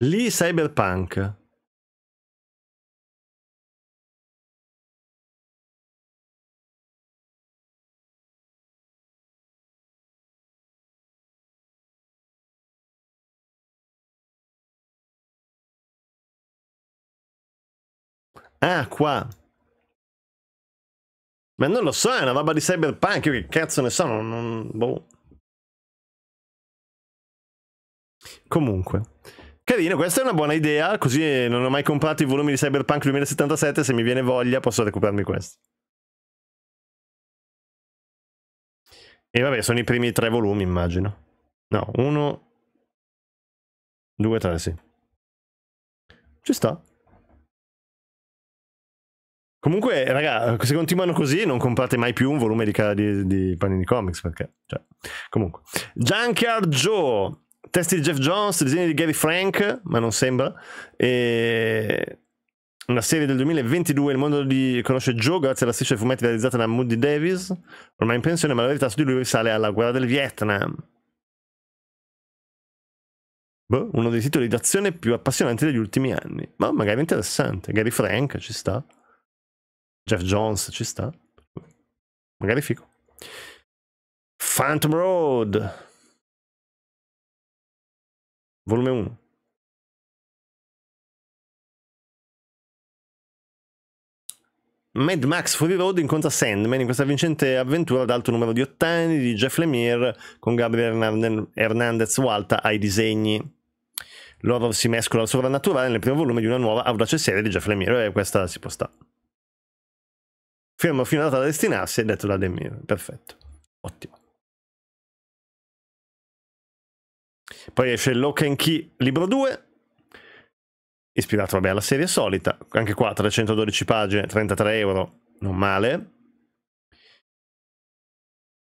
[SPEAKER 1] Lì cyberpunk. Ah, qua. Ma non lo so, è una roba di cyberpunk, io che cazzo ne so, non... non boh. Comunque. Carino, questa è una
[SPEAKER 2] buona idea, così non ho mai comprato i volumi di Cyberpunk 2077, se mi viene voglia posso recuperarmi questi.
[SPEAKER 1] E vabbè, sono i primi tre volumi, immagino. No, uno... Due, tre, sì. Ci sta. Comunque, raga,
[SPEAKER 2] se continuano così non comprate mai più un volume di, di, di Panini Comics, perché... Cioè, comunque. Junkyard Joe, testi di Jeff Jones, disegni di Gary Frank, ma non sembra. E... Una serie del 2022, il mondo di... conosce Joe grazie alla striscia di fumetti realizzata da Moody Davis, ormai in pensione, ma la verità su di lui risale alla guerra del Vietnam. Boh, uno dei titoli d'azione più appassionanti degli ultimi anni, ma magari interessante. Gary Frank ci sta. Jeff Jones
[SPEAKER 1] ci sta. Magari fico. Phantom Road. Volume 1. Mad Max
[SPEAKER 2] Fury Road incontra Sandman in questa vincente avventura ad alto numero di ottani di Jeff Lemire con Gabriel Hernandez Walta ai disegni. L'horror si mescola al sovrannaturale nel primo volume di una nuova audace serie di Jeff Lemire e eh, questa si può stare. Fermo affinato da destinarsi è detto da Demir. Perfetto. Ottimo. Poi esce Lock and Key libro 2, ispirato vabbè alla serie solita, anche qua 312 pagine, 33 euro, non male.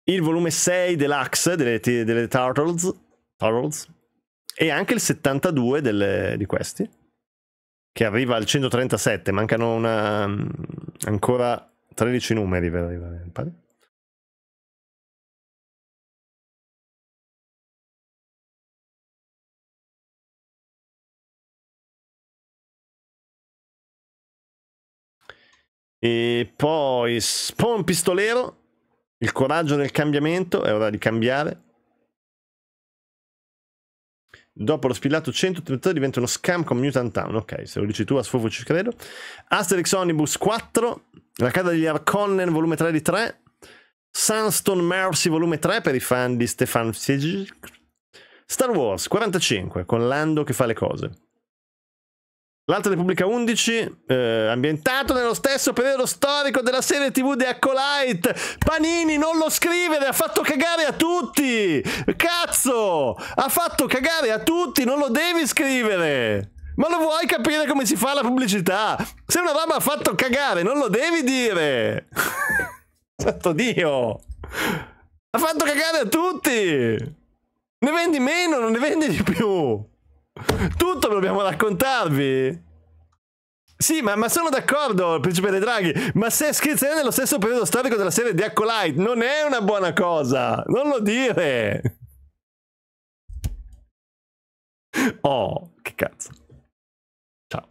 [SPEAKER 2] Il volume 6 deluxe delle, delle Turtles, Turtles, e anche il 72 delle, di questi, che arriva al 137, mancano una, mm, ancora
[SPEAKER 1] 13 numeri per arrivare al E poi Spawn Pistolero, il coraggio del cambiamento, è ora di cambiare.
[SPEAKER 2] Dopo lo spillato 133 diventa uno scam con Mutant Town. Ok, se lo dici tu a sfofo ci credo. Asterix Onibus 4. La casa degli Arconnen volume 3 di 3. Sunstone Mercy volume 3 per i fan di Stefan Sieg. Star Wars 45 con Lando che fa le cose. L'altra Repubblica 11, eh, ambientato nello stesso periodo storico della serie TV di Acolyte. Panini non lo scrivere, ha fatto cagare a tutti! Cazzo! Ha fatto cagare a tutti, non lo devi scrivere! Ma lo vuoi capire come si fa la pubblicità? Se una roba ha fatto cagare, non lo devi dire! Santo Dio! Ha fatto cagare a tutti! Ne vendi meno, non ne vendi di più! Tutto dobbiamo raccontarvi. Sì, ma, ma sono d'accordo, principe dei draghi, ma se scherzare nello stesso periodo storico della serie di Acolyte non è una buona cosa, non lo dire. Oh, che cazzo. Ciao.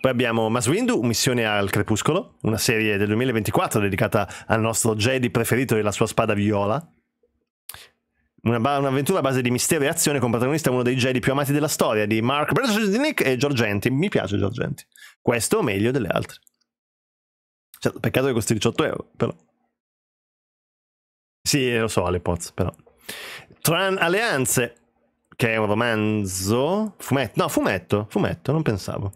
[SPEAKER 2] Poi abbiamo Maswindu, missione al crepuscolo, una serie del 2024 dedicata al nostro Jedi preferito e alla sua spada viola. Una ba- un'avventura a base di mistero e azione con protagonista uno dei Jedi più amati della storia, di Mark Brzeznik e Giorgenti. Mi piace Giorgenti. Questo è meglio delle altre. Cioè, peccato che costi 18 euro, però. Sì, lo so, alle pozze, però. Tran Alleanze, che è un romanzo... Fumetto, no, fumetto,
[SPEAKER 1] fumetto, non pensavo.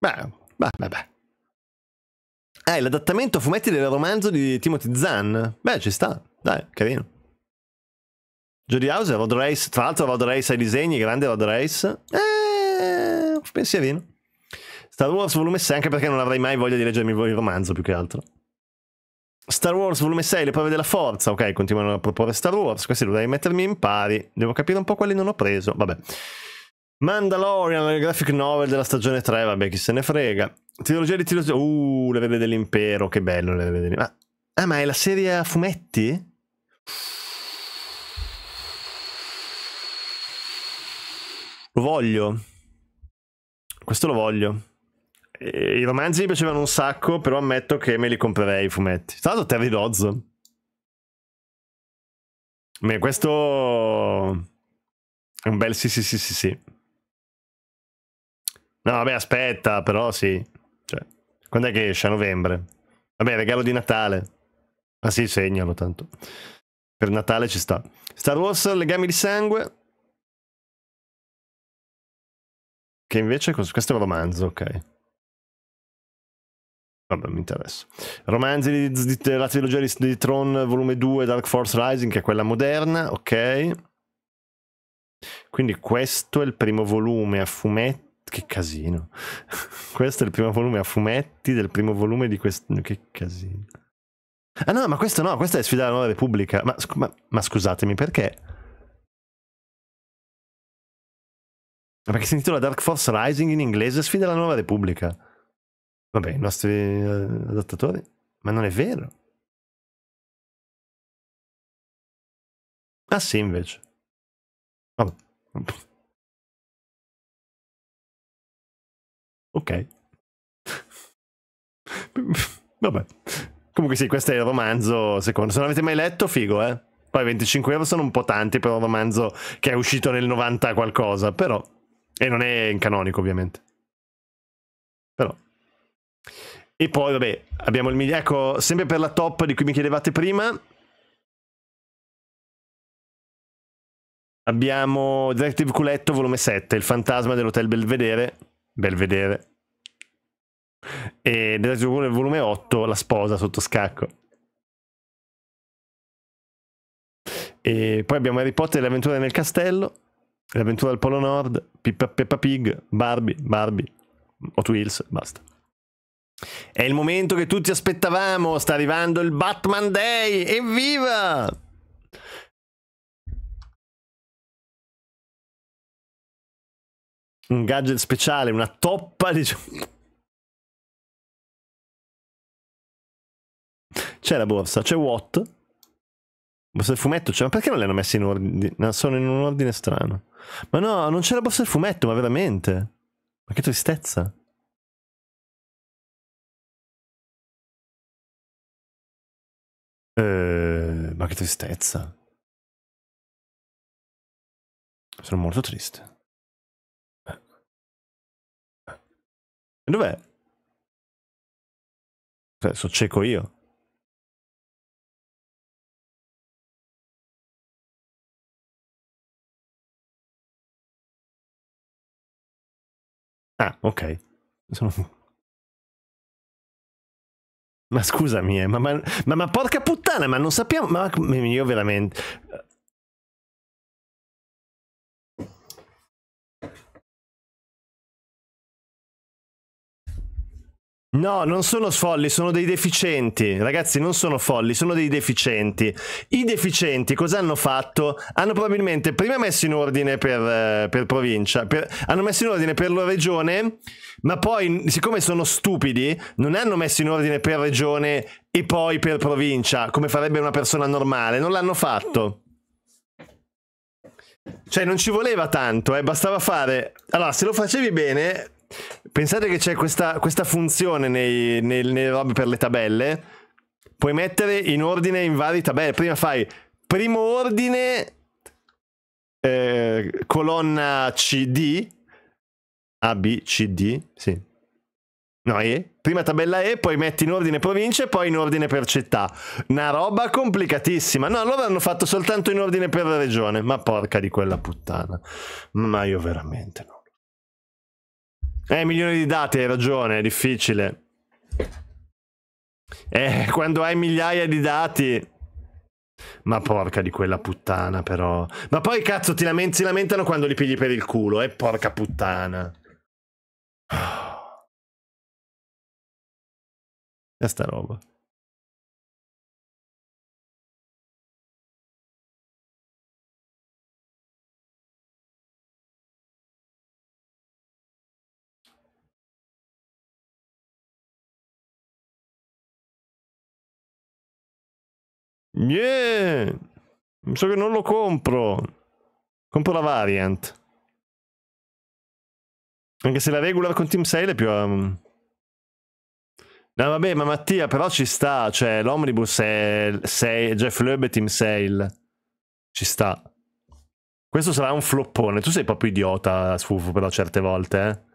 [SPEAKER 1] Beh, beh, beh, beh. Ah, è l'adattamento a fumetti del romanzo di Timothy
[SPEAKER 2] Zahn. Beh, ci sta. Dai, carino. Jody House, Road Race. Tra l'altro Road Race ai disegni, grande Road Race. Eh, pensierino. Star Wars volume 6, anche perché non avrei mai voglia di leggermi il romanzo, più che altro. Star Wars volume 6, le prove della forza. Ok, continuano a proporre Star Wars. Questi dovrei mettermi in pari. Devo capire un po' quali non ho preso. Vabbè. Mandalorian, la graphic novel della stagione 3, vabbè chi se ne frega. Teologia di teologia, uh, le vele dell'impero, che bello le vele dell'impero. Ah, ah, ma è la serie a fumetti? Lo voglio. Questo lo voglio. I romanzi mi piacevano un sacco, però ammetto che me li comprerei i fumetti. Tra l'altro Terry Dozzo.
[SPEAKER 1] Beh, questo... È un bel sì sì sì sì sì. No, vabbè, aspetta, però
[SPEAKER 2] sì. Cioè, quando è che esce? A novembre. Vabbè, regalo di Natale. Ah sì, segnalo tanto. Per Natale ci sta. Star Wars, legami di sangue.
[SPEAKER 1] Che invece, questo è un romanzo, ok. Vabbè, mi interessa. Romanzi di, di, della trilogia di, di
[SPEAKER 2] Tron, volume 2, Dark Force Rising, che è quella moderna, ok. Quindi questo è il primo volume a fumetto che casino. questo è il primo volume a fumetti del primo volume di questo... Che casino. Ah no, ma questo no, questa è Sfida alla Nuova Repubblica. Ma, sc- ma, ma scusatemi, perché? Perché si intitola Dark Force Rising in inglese Sfida alla Nuova Repubblica.
[SPEAKER 1] Vabbè, i nostri eh, adattatori. Ma non è vero. Ah sì, invece. Vabbè. ok. Vabbè. Comunque sì, questo è il romanzo
[SPEAKER 2] secondo. Se non l'avete mai letto, figo, eh. Poi 25 euro sono un po' tanti per un romanzo che è uscito nel 90 qualcosa, però... E non è in canonico, ovviamente. Però... E poi, vabbè, abbiamo il migliaio... Ecco, sempre per la top di cui mi chiedevate prima... Abbiamo Detective Culetto, volume 7, Il fantasma dell'Hotel Belvedere, Bel vedere. E nel volume 8 la sposa sotto scacco. E poi abbiamo Harry Potter e le avventure nel castello, l'avventura al Polo Nord, Pippa Peppa Pig, Barbie, Barbie, Hot Wheels, basta. È il momento che tutti aspettavamo, sta arrivando il Batman Day,
[SPEAKER 1] evviva! un gadget speciale, una toppa, diciamo. C'è la borsa, c'è what? Borsa del fumetto cioè, ma perché non le hanno messe in ordine? Sono in un ordine strano. Ma no, non c'è la borsa del fumetto, ma veramente. Ma che tristezza. Eh, ma che tristezza. Sono molto triste. dov'è? Cioè, sono cieco io. Ah, ok. Sono... Ma scusami, eh, ma, ma, ma, ma, porca puttana, ma non sappiamo... Ma io veramente... No, non sono folli, sono dei deficienti. Ragazzi, non sono folli, sono dei
[SPEAKER 2] deficienti. I deficienti cosa hanno fatto? Hanno probabilmente prima messo in ordine per, eh, per provincia, per, hanno messo in ordine per la regione, ma poi, siccome sono stupidi, non hanno messo in ordine per regione e poi per provincia, come farebbe una persona normale. Non l'hanno fatto. Cioè, non ci voleva tanto, eh, bastava fare... Allora, se lo facevi bene, Pensate che c'è questa, questa funzione nei, nei, nelle robe per le tabelle. Puoi mettere in ordine in varie tabelle. Prima fai primo ordine, eh, colonna CD, A, B, C, D, sì. No, E. Prima tabella E, poi metti in ordine province, poi in ordine per città. Una roba complicatissima. No, loro hanno fatto soltanto in ordine per regione. Ma porca di quella puttana. Ma io veramente no. Eh, milioni di dati, hai ragione, è difficile. Eh, quando hai migliaia di dati... Ma porca di quella puttana, però. Ma poi, cazzo, ti lament- si lamentano
[SPEAKER 1] quando li pigli per il culo, eh, porca puttana. E sta roba. Yeah! So che non lo compro. Compro la
[SPEAKER 2] variant. Anche se la regular con Team 6 è più... Um... No vabbè, ma Mattia però ci sta, cioè l'omnibus è, sei, Jeff Loeb e Team Sale. Ci sta. Questo sarà un floppone. Tu sei proprio idiota, Sfufu, però certe volte, eh.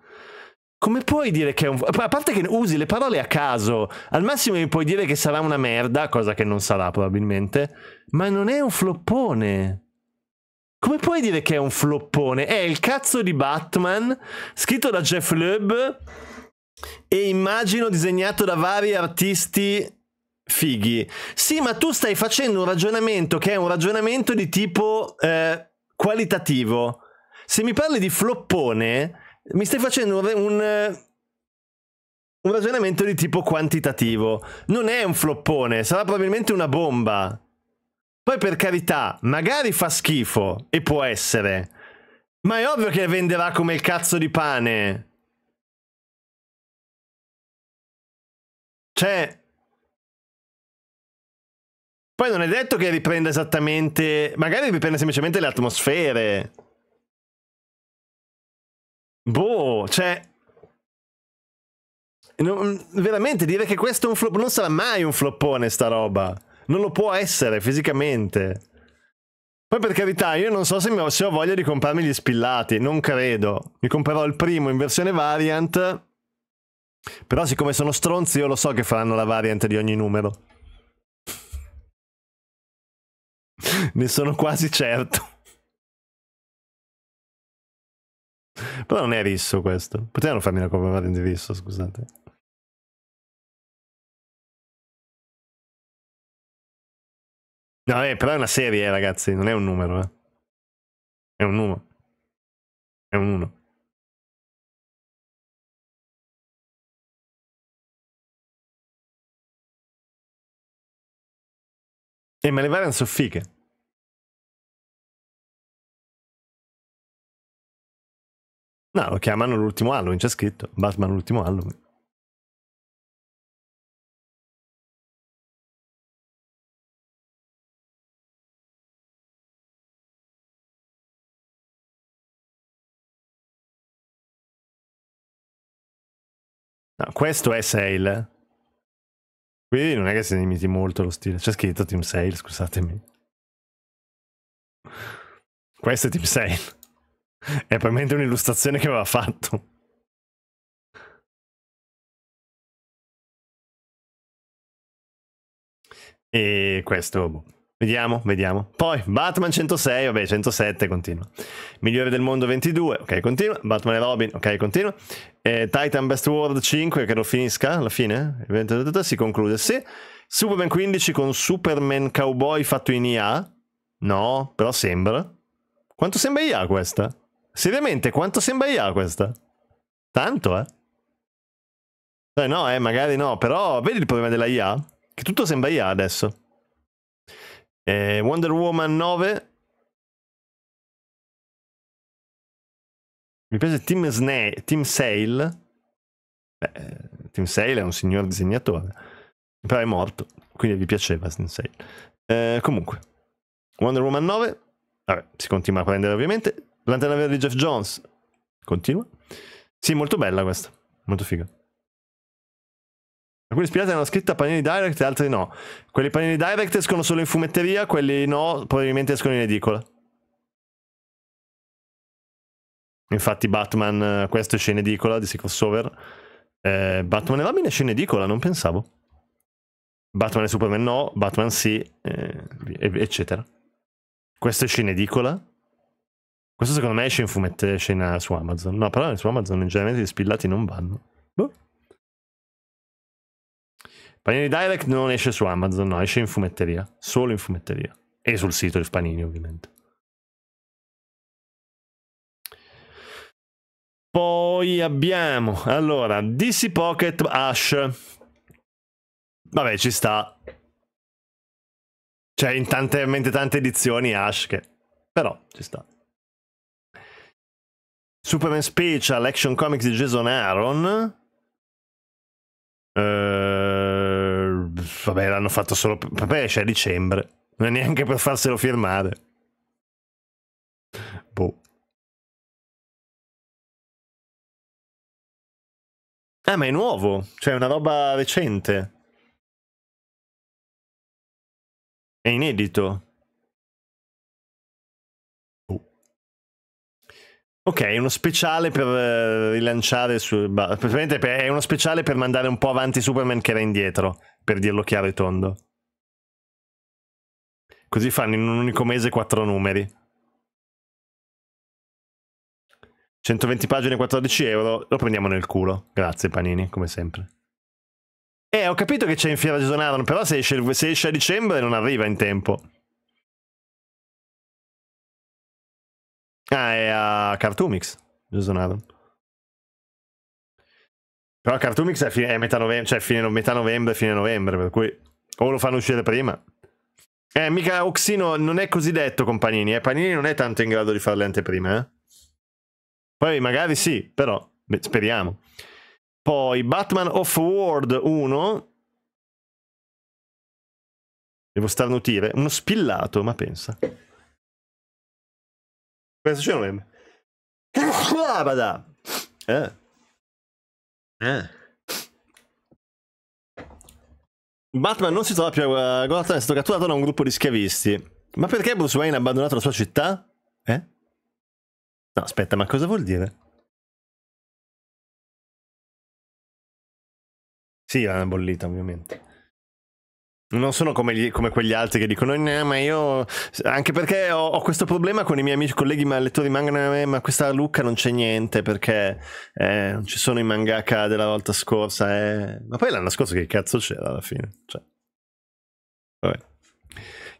[SPEAKER 2] Come puoi dire che è un... A parte che usi le parole a caso, al massimo mi puoi dire che sarà una merda, cosa che non sarà probabilmente, ma non è un floppone. Come puoi dire che è un floppone? È il cazzo di Batman, scritto da Jeff Loeb e immagino disegnato da vari artisti fighi. Sì, ma tu stai facendo un ragionamento che è un ragionamento di tipo eh, qualitativo. Se mi parli di floppone mi stai facendo un, eh, un, ragionamento di tipo quantitativo. Non è un floppone, sarà probabilmente una bomba. Poi per carità, magari fa schifo, e può essere.
[SPEAKER 1] Ma è ovvio che venderà come il cazzo di pane. Cioè... Poi non è detto che riprenda esattamente... Magari riprende semplicemente le atmosfere.
[SPEAKER 2] Boh, cioè... Non, veramente, dire che questo è un flop... Non sarà mai un floppone sta roba. Non lo può essere fisicamente. Poi per carità, io non so se, ho, se ho voglia di comprarmi gli spillati, non credo. Mi comprerò il primo in versione variant. Però siccome sono stronzi io lo so che faranno la variant di ogni numero.
[SPEAKER 1] ne sono quasi certo. Però non è risso questo. Potevano farmi una cover di risso, scusate. No, eh, però è una serie, eh, ragazzi, non è un numero, eh. È un numero. È un 1. E eh, ma le variant sono fighe. No, lo chiamano l'ultimo Halloween, c'è scritto Batman l'ultimo Halloween. No, questo è Sale. Eh. Qui non è che si limiti molto lo stile. C'è scritto Team Sale, scusatemi. Questo è Team Sale. È probabilmente un'illustrazione che aveva fatto. E
[SPEAKER 2] questo, boh. Vediamo, vediamo. Poi Batman 106, vabbè, 107 continua. Migliore del mondo 22, ok, continua. Batman e Robin, ok, continua. Eh, Titan Best World 5, che lo finisca alla fine. Si conclude, sì. Superman 15 con Superman Cowboy fatto in IA. No, però sembra. Quanto sembra IA questa? Seriamente, quanto sembra IA questa? Tanto, eh? Beh, cioè, no, eh, magari no, però vedi il problema della IA? Che tutto sembra IA adesso.
[SPEAKER 1] Eh, Wonder Woman 9. Mi piace Team, Sna- Team Sale. Beh,
[SPEAKER 2] Team Sale è un signor disegnatore. Però è morto, quindi vi piaceva Team Sale. Eh, comunque, Wonder Woman 9. Vabbè, si continua a prendere ovviamente. L'antenna Verde di Jeff Jones. Continua. Sì, molto bella questa. Molto figa. Alcuni spiate hanno scritto panieri direct e altri no. Quelli panieri direct escono solo in fumetteria, quelli no probabilmente escono in edicola. Infatti Batman, eh, questo esce in edicola, di crossover. Eh, Batman e Robin esce in edicola, non pensavo. Batman e Superman no, Batman sì, eh, eccetera. Questo esce in edicola, questo secondo me esce in fumette, esce eh, su Amazon. No, però su Amazon generalmente gli spillati non vanno. Boh.
[SPEAKER 1] Panini Direct non esce su Amazon, no, esce in fumetteria. Solo in fumetteria. E sul sito di Panini, ovviamente.
[SPEAKER 2] Poi abbiamo, allora, DC Pocket Ash. Vabbè, ci sta. Cioè, in tante, tante edizioni Ash che... Però, ci sta. Superman Special, Action Comics di Jason Aaron. Uh, vabbè, l'hanno fatto solo. vabbè, esce a dicembre.
[SPEAKER 1] Non è neanche per farselo firmare. Boh. Ah, ma è nuovo. Cioè, è una roba recente. È inedito.
[SPEAKER 2] Ok, è uno speciale per eh, rilanciare su... Praticamente è uno speciale per mandare un po' avanti Superman che era indietro, per dirlo chiaro e tondo. Così fanno in un unico mese quattro numeri. 120 pagine, 14 euro, lo prendiamo nel culo. Grazie Panini, come
[SPEAKER 1] sempre. Eh, ho capito che c'è in fiera Gesonaro, però se esce, se esce a dicembre non arriva in tempo. Ah, è a Cartoomix, Jason Però Cartoomix
[SPEAKER 2] è, fi- è metà novembre, cioè fine, metà novembre, fine novembre, per cui o lo fanno uscire prima. Eh, mica Oxino non è così detto con Panini, eh. Panini non è tanto in grado di fare le anteprime, eh. Poi magari sì, però beh, speriamo. Poi Batman
[SPEAKER 1] Off World 1. Devo starnutire. Uno spillato, ma pensa. Como é que se chama mesmo? Carabada! Ah. Eh. Ah. Eh.
[SPEAKER 2] Batman non si trova più a Gotham, è stato catturato da un
[SPEAKER 1] gruppo di schiavisti. Ma perché Bruce Wayne ha abbandonato la sua città? Eh? No, aspetta, ma cosa vuol dire? Sì, l'hanno bollita, ovviamente. Non sono come, gli, come, quegli altri
[SPEAKER 2] che dicono, no, ma io, anche perché ho, ho, questo problema con i miei amici colleghi ma lettori manga, ma questa Lucca non c'è niente perché eh, non ci sono i mangaka della volta scorsa. Eh. Ma poi l'anno scorso che cazzo c'era alla fine? Cioè. Vabbè.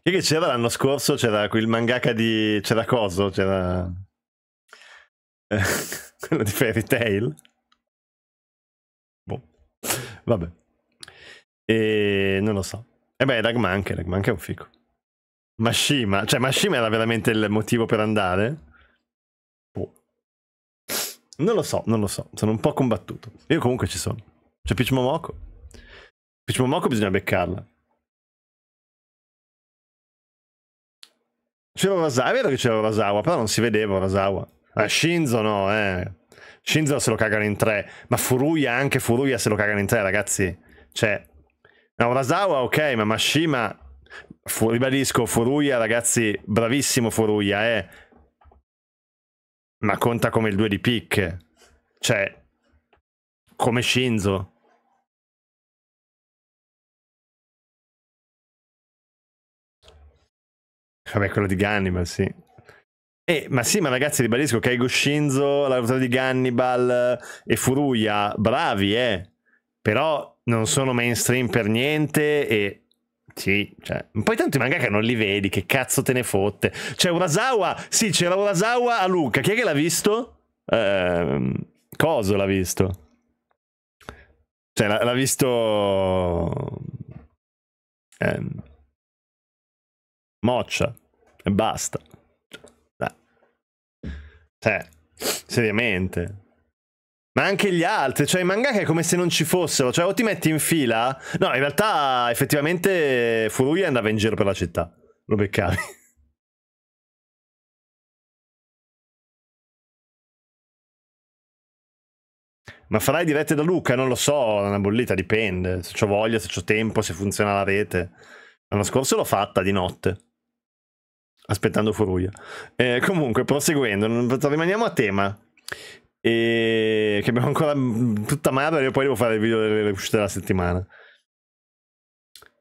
[SPEAKER 2] Che, che c'era l'anno scorso? C'era quel mangaka di... c'era Coso, c'era... Eh, quello di Fairy Tail. Boh. Vabbè. E non lo so. E eh beh, Ragma anche, Ragma anche è un fico. Mashima, cioè Mashima era veramente il motivo per andare? Oh. Non lo so, non lo so, sono un po' combattuto. Io comunque ci sono. C'è Peach Momoko. Peach Momoko bisogna beccarla. C'era Urasawa, è vero che c'era Urasawa, però non si vedeva Urasawa. Ah, Shinzo no, eh. Shinzo se lo cagano in tre, ma Furuya anche Furuya se lo cagano in tre, ragazzi. Cioè, No, Urasawa ok, ma Mashima, fu, ribadisco, Furuya, ragazzi, bravissimo Furuya, eh.
[SPEAKER 1] Ma conta come il 2 di pick. Cioè, come Shinzo. Vabbè, quello di Gannibal, sì. Eh, ma sì, ma ragazzi, ribadisco,
[SPEAKER 2] Keigo Shinzo, la ruota di Gannibal eh, e Furuya, bravi, eh però non sono mainstream per niente e sì, cioè, poi tanti i mangaka non li vedi, che cazzo te ne fotte. C'è Urasawa, sì, c'era Urasawa a Luca, chi è che l'ha visto? Eh, Coso l'ha visto.
[SPEAKER 1] Cioè, l'ha, l'ha visto... Eh, moccia, e basta. Cioè,
[SPEAKER 2] cioè seriamente. Ma anche gli altri, cioè i mangaka è come se non ci fossero, cioè o ti metti in fila... No, in realtà effettivamente Furuya andava in giro per la
[SPEAKER 1] città, lo beccavi. Ma farai dirette da Luca? Non lo so, una
[SPEAKER 2] bollita, dipende. Se ho voglia, se ho tempo, se funziona la rete. L'anno scorso l'ho fatta di notte. Aspettando Furuia. Eh, comunque, proseguendo, rimaniamo a tema e che abbiamo ancora mm, tutta mano e poi devo fare il video delle uscite della settimana.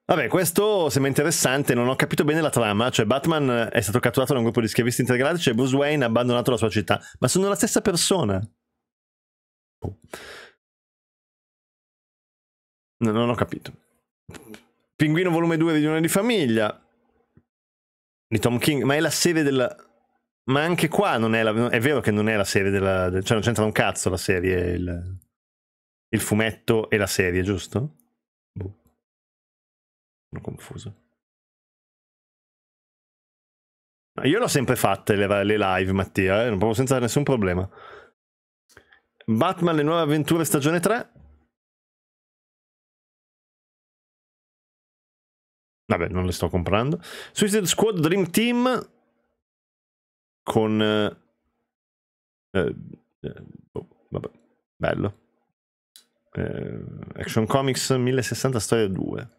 [SPEAKER 2] Vabbè, questo sembra interessante, non ho capito bene la trama, cioè Batman è stato catturato da un gruppo di schiavisti integrati, cioè Bruce Wayne ha abbandonato la sua città,
[SPEAKER 1] ma sono la stessa persona. Oh. non ho capito. Pinguino volume 2, di Unione di famiglia,
[SPEAKER 2] di Tom King, ma è la serie della... Ma anche qua non è, la, è vero che non è la serie della... cioè non c'entra un cazzo la serie, il, il fumetto e la
[SPEAKER 1] serie, giusto? Boh. Sono confuso. Io l'ho sempre fatta le, le, live, Mattia, eh? proprio senza nessun problema. Batman, le nuove avventure, stagione 3. Vabbè, non le sto comprando. Suicide Squad Dream Team con... Eh, eh, boh, vabbè, bello. Eh, Action Comics 1060 Storia 2.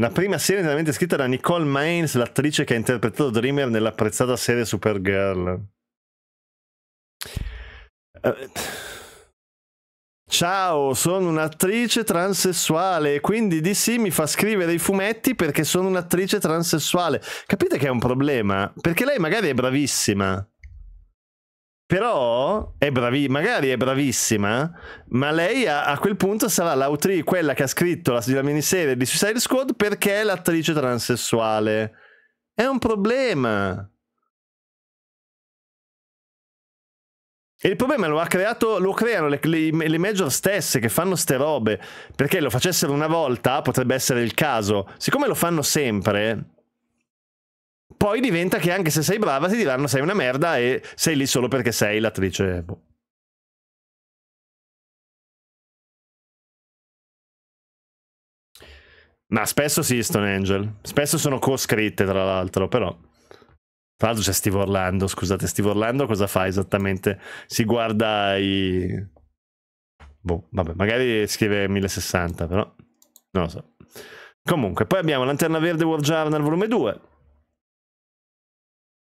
[SPEAKER 2] La prima serie interamente scritta da Nicole Maines, l'attrice che ha interpretato Dreamer nell'apprezzata serie Supergirl. Uh, Ciao, sono un'attrice transessuale e quindi DC mi fa scrivere i fumetti perché sono un'attrice transessuale. Capite che è un problema? Perché lei magari è bravissima. Però è bravi, magari è bravissima, ma lei a, a quel punto sarà l'autrice, quella che ha scritto la, la miniserie di Suicide Squad perché è l'attrice transessuale. È un problema. E il problema lo, creato, lo creano le, le, le, major stesse che fanno ste robe. Perché lo facessero una volta, potrebbe essere il caso. Siccome lo fanno sempre, poi diventa che anche se sei brava
[SPEAKER 1] ti diranno sei una merda e sei lì solo perché sei l'attrice. Boh. Ma spesso sì, Stone Angel. Spesso sono co-scritte, tra l'altro, però. Tra l'altro c'è
[SPEAKER 2] Steve Orlando, scusate, Steve Orlando cosa fa esattamente? Si guarda i... Boh, vabbè, magari scrive 1060, però non lo so. Comunque, poi abbiamo Lanterna Verde War Journal volume 2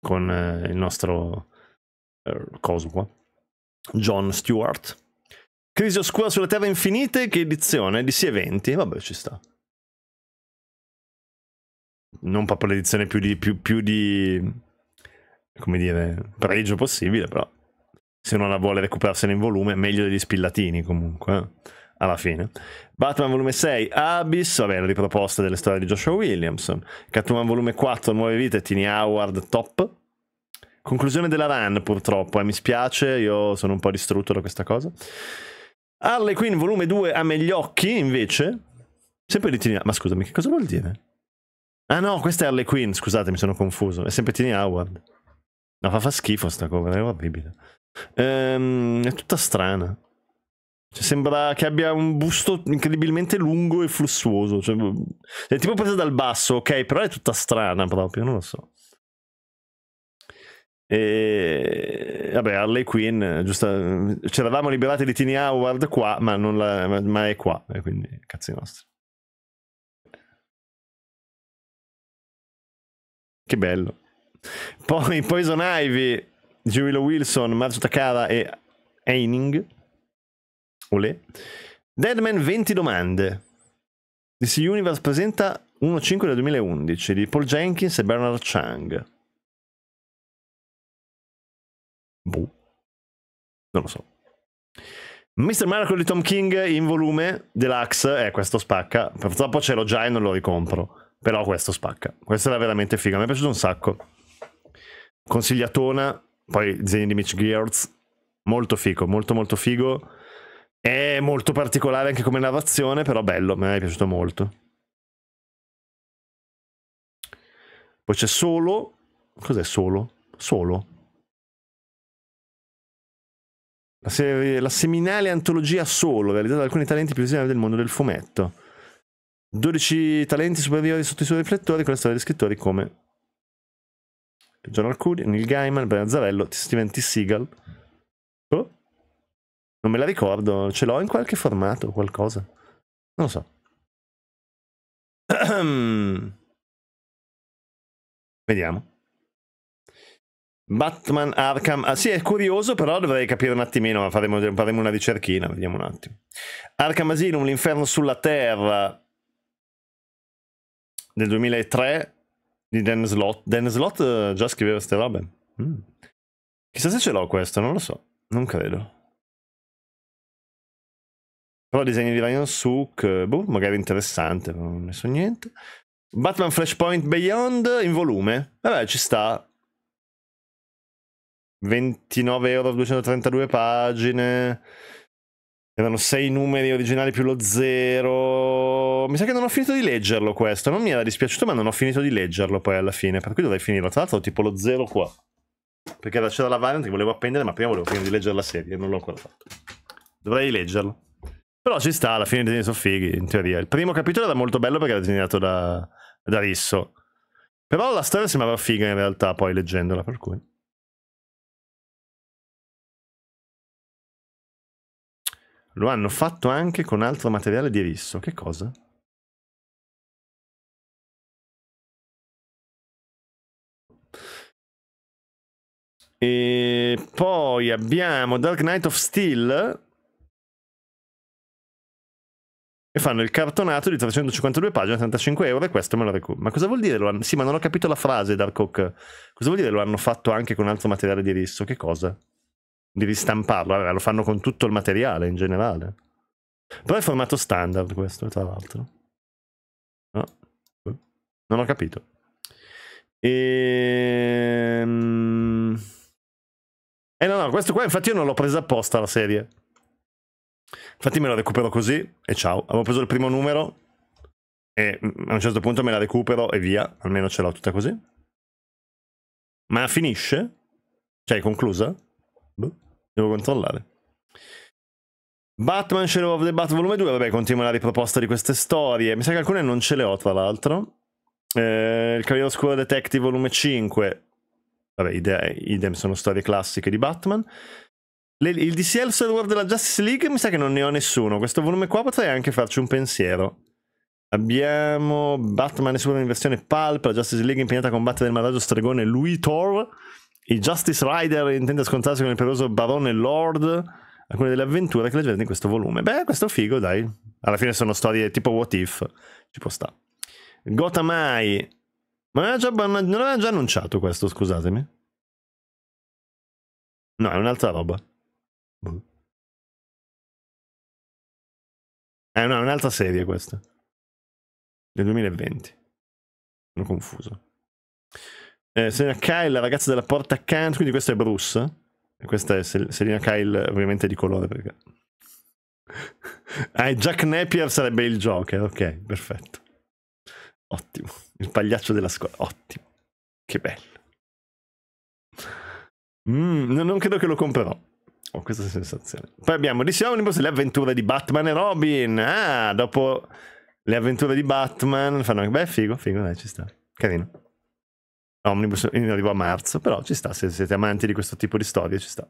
[SPEAKER 2] con eh, il nostro eh, coso qua, John Stewart. Crisi oscura sulle terre infinite, che edizione? DC20, vabbè ci sta. Non proprio l'edizione più di, più, più di come dire, pregio possibile, però se uno la vuole recuperarsene in volume, meglio degli spillatini comunque, eh, alla fine. Batman volume 6, Abyss, vabbè, la riproposta delle storie di Joshua Williamson. Catwoman volume 4, Nuove Vite, Tini Howard, top. Conclusione della run, purtroppo, eh, mi spiace, io sono un po' distrutto da questa cosa. Harley Quinn volume 2, A Megli occhi, invece. Sempre di Tini Ma scusami, che cosa vuol dire? Ah no, questa è Harley Quinn, scusate, mi sono confuso. È sempre Tini Howard. No, fa, fa schifo sta cover, è orribile. Ehm, è tutta strana. Cioè, sembra che abbia un busto incredibilmente lungo e flussuoso. Cioè, boh, è tipo presa dal basso, ok, però è tutta strana proprio, non lo so. E vabbè, Harley Quinn, giusta... ci eravamo liberati di Tini
[SPEAKER 1] Howard qua, ma, non la... ma è qua, quindi cazzi nostri. Che bello. Poi
[SPEAKER 2] Poison Ivy, Jimilo Wilson, Marzio Takada e Heining. Olè. Deadman 20 domande. DC Universe presenta
[SPEAKER 1] 1.5 del 2011 di Paul Jenkins e Bernard Chang. Boh. Non lo so.
[SPEAKER 2] Mr. Miracle di Tom King in volume deluxe, eh, questo spacca. Purtroppo ce l'ho già e non lo ricompro. Però questo spacca. Questa era veramente figa, mi è piaciuto un sacco consigliatona, poi Zeni di Mitch Gears, molto figo, molto molto figo. È molto particolare anche come narrazione, però bello, mi è piaciuto molto.
[SPEAKER 1] Poi c'è solo. Cos'è solo? Solo. La, serie, la, seminale
[SPEAKER 2] antologia solo, realizzata da alcuni talenti più visionari del mondo del fumetto. 12 talenti superiori sotto i suoi riflettori con la storia di scrittori come John Arcudi, Neil Gaiman, Brian Zavello, Steven T. Seagal. Oh? Non me la
[SPEAKER 1] ricordo, ce l'ho in qualche formato, qualcosa. Non lo so. Vediamo.
[SPEAKER 2] Batman Arkham. Ah, sì, è curioso, però dovrei capire un attimino. Faremo, faremo una ricerchina, vediamo un attimo. Arkham Asylum, l'inferno sulla terra del 2003 di Dennis Lot. Dennis Lot eh, già scriveva queste robe. Mm. Chissà se ce l'ho questo, non lo so.
[SPEAKER 1] Non credo.
[SPEAKER 2] Però disegni di Ryan Sook, eh, boh, magari interessante, non ne so niente. Batman Flashpoint Beyond in volume. Vabbè, eh ci sta. 29 euro, 232 pagine erano sei numeri originali più lo zero. Mi sa che non ho finito di leggerlo questo. Non mi era dispiaciuto, ma non ho finito di leggerlo poi alla fine. Per cui dovrei finirlo. Tra l'altro, tipo lo zero qua. Perché c'era la variant che volevo appendere, ma prima volevo finire di leggere la serie. Non l'ho ancora fatto. Dovrei leggerlo. Però ci sta, alla fine di sono fighi, in teoria. Il primo capitolo era molto bello perché era disegnato
[SPEAKER 1] da, da Risso. Però la storia sembrava figa in realtà, poi leggendola, per cui. Lo hanno fatto anche con altro materiale di risso. Che cosa? E poi abbiamo Dark Knight of Steel.
[SPEAKER 2] E fanno il cartonato di 352 pagine, a 35 euro. E questo me lo recupero. Ma cosa vuol dire? Hanno... Sì, ma non ho capito la frase, Dark Oak. Cosa vuol dire lo hanno fatto anche con altro materiale di risso? Che cosa? di ristamparlo, Vabbè, lo fanno con tutto il materiale in generale. Però è formato standard questo, tra l'altro. No? Non ho capito. Ehm... Eh no, no, questo qua infatti io non l'ho presa apposta la serie. Infatti me la recupero così e ciao. Avevo preso il primo numero e mm, a un certo punto me la recupero e via. Almeno ce l'ho tutta così. Ma finisce? Cioè è conclusa? Boh. Devo controllare. Batman Shadow of the Bat volume 2, vabbè, continuo la riproposta di queste storie. Mi sa che alcune non ce le ho, tra l'altro. Eh, il Cavaliere Oscuro Detective volume 5. Vabbè, idea, idem sono storie classiche di Batman. Le, il DCL World della Justice League mi sa che non ne ho nessuno. Questo volume qua potrei anche farci un pensiero. Abbiamo Batman e Superman in versione Pulp, la Justice League impegnata a combattere il malvagio stregone Louis Thor. Il Justice Rider intende scontrarsi con il perioso barone Lord. Alcune delle avventure che leggerete in questo volume. Beh, questo è figo, dai. Alla fine sono storie tipo What If. Ci può stare.
[SPEAKER 1] Gotamai. Ma non aveva, già, già annunciato questo, scusatemi. No, è un'altra roba. Mm. Eh no, è un'altra serie questa. Del 2020. Sono confuso. Eh, Selina Kyle, la ragazza della porta
[SPEAKER 2] accanto, quindi questa è Bruce. E questa è Sel- Selina Kyle, ovviamente di colore perché... ah, Jack Napier sarebbe il Joker, ok, perfetto. Ottimo. Il pagliaccio della scuola, ottimo. Che bello. Mm, non credo che lo comprerò. Ho questa sensazione. Poi abbiamo DC Omnibus, le avventure di Batman e Robin. Ah, dopo le avventure di Batman fanno... Beh, figo, figo, dai, ci sta. Carino. Omnibus in arrivo a marzo, però ci sta, se siete amanti di questo tipo di storie ci sta.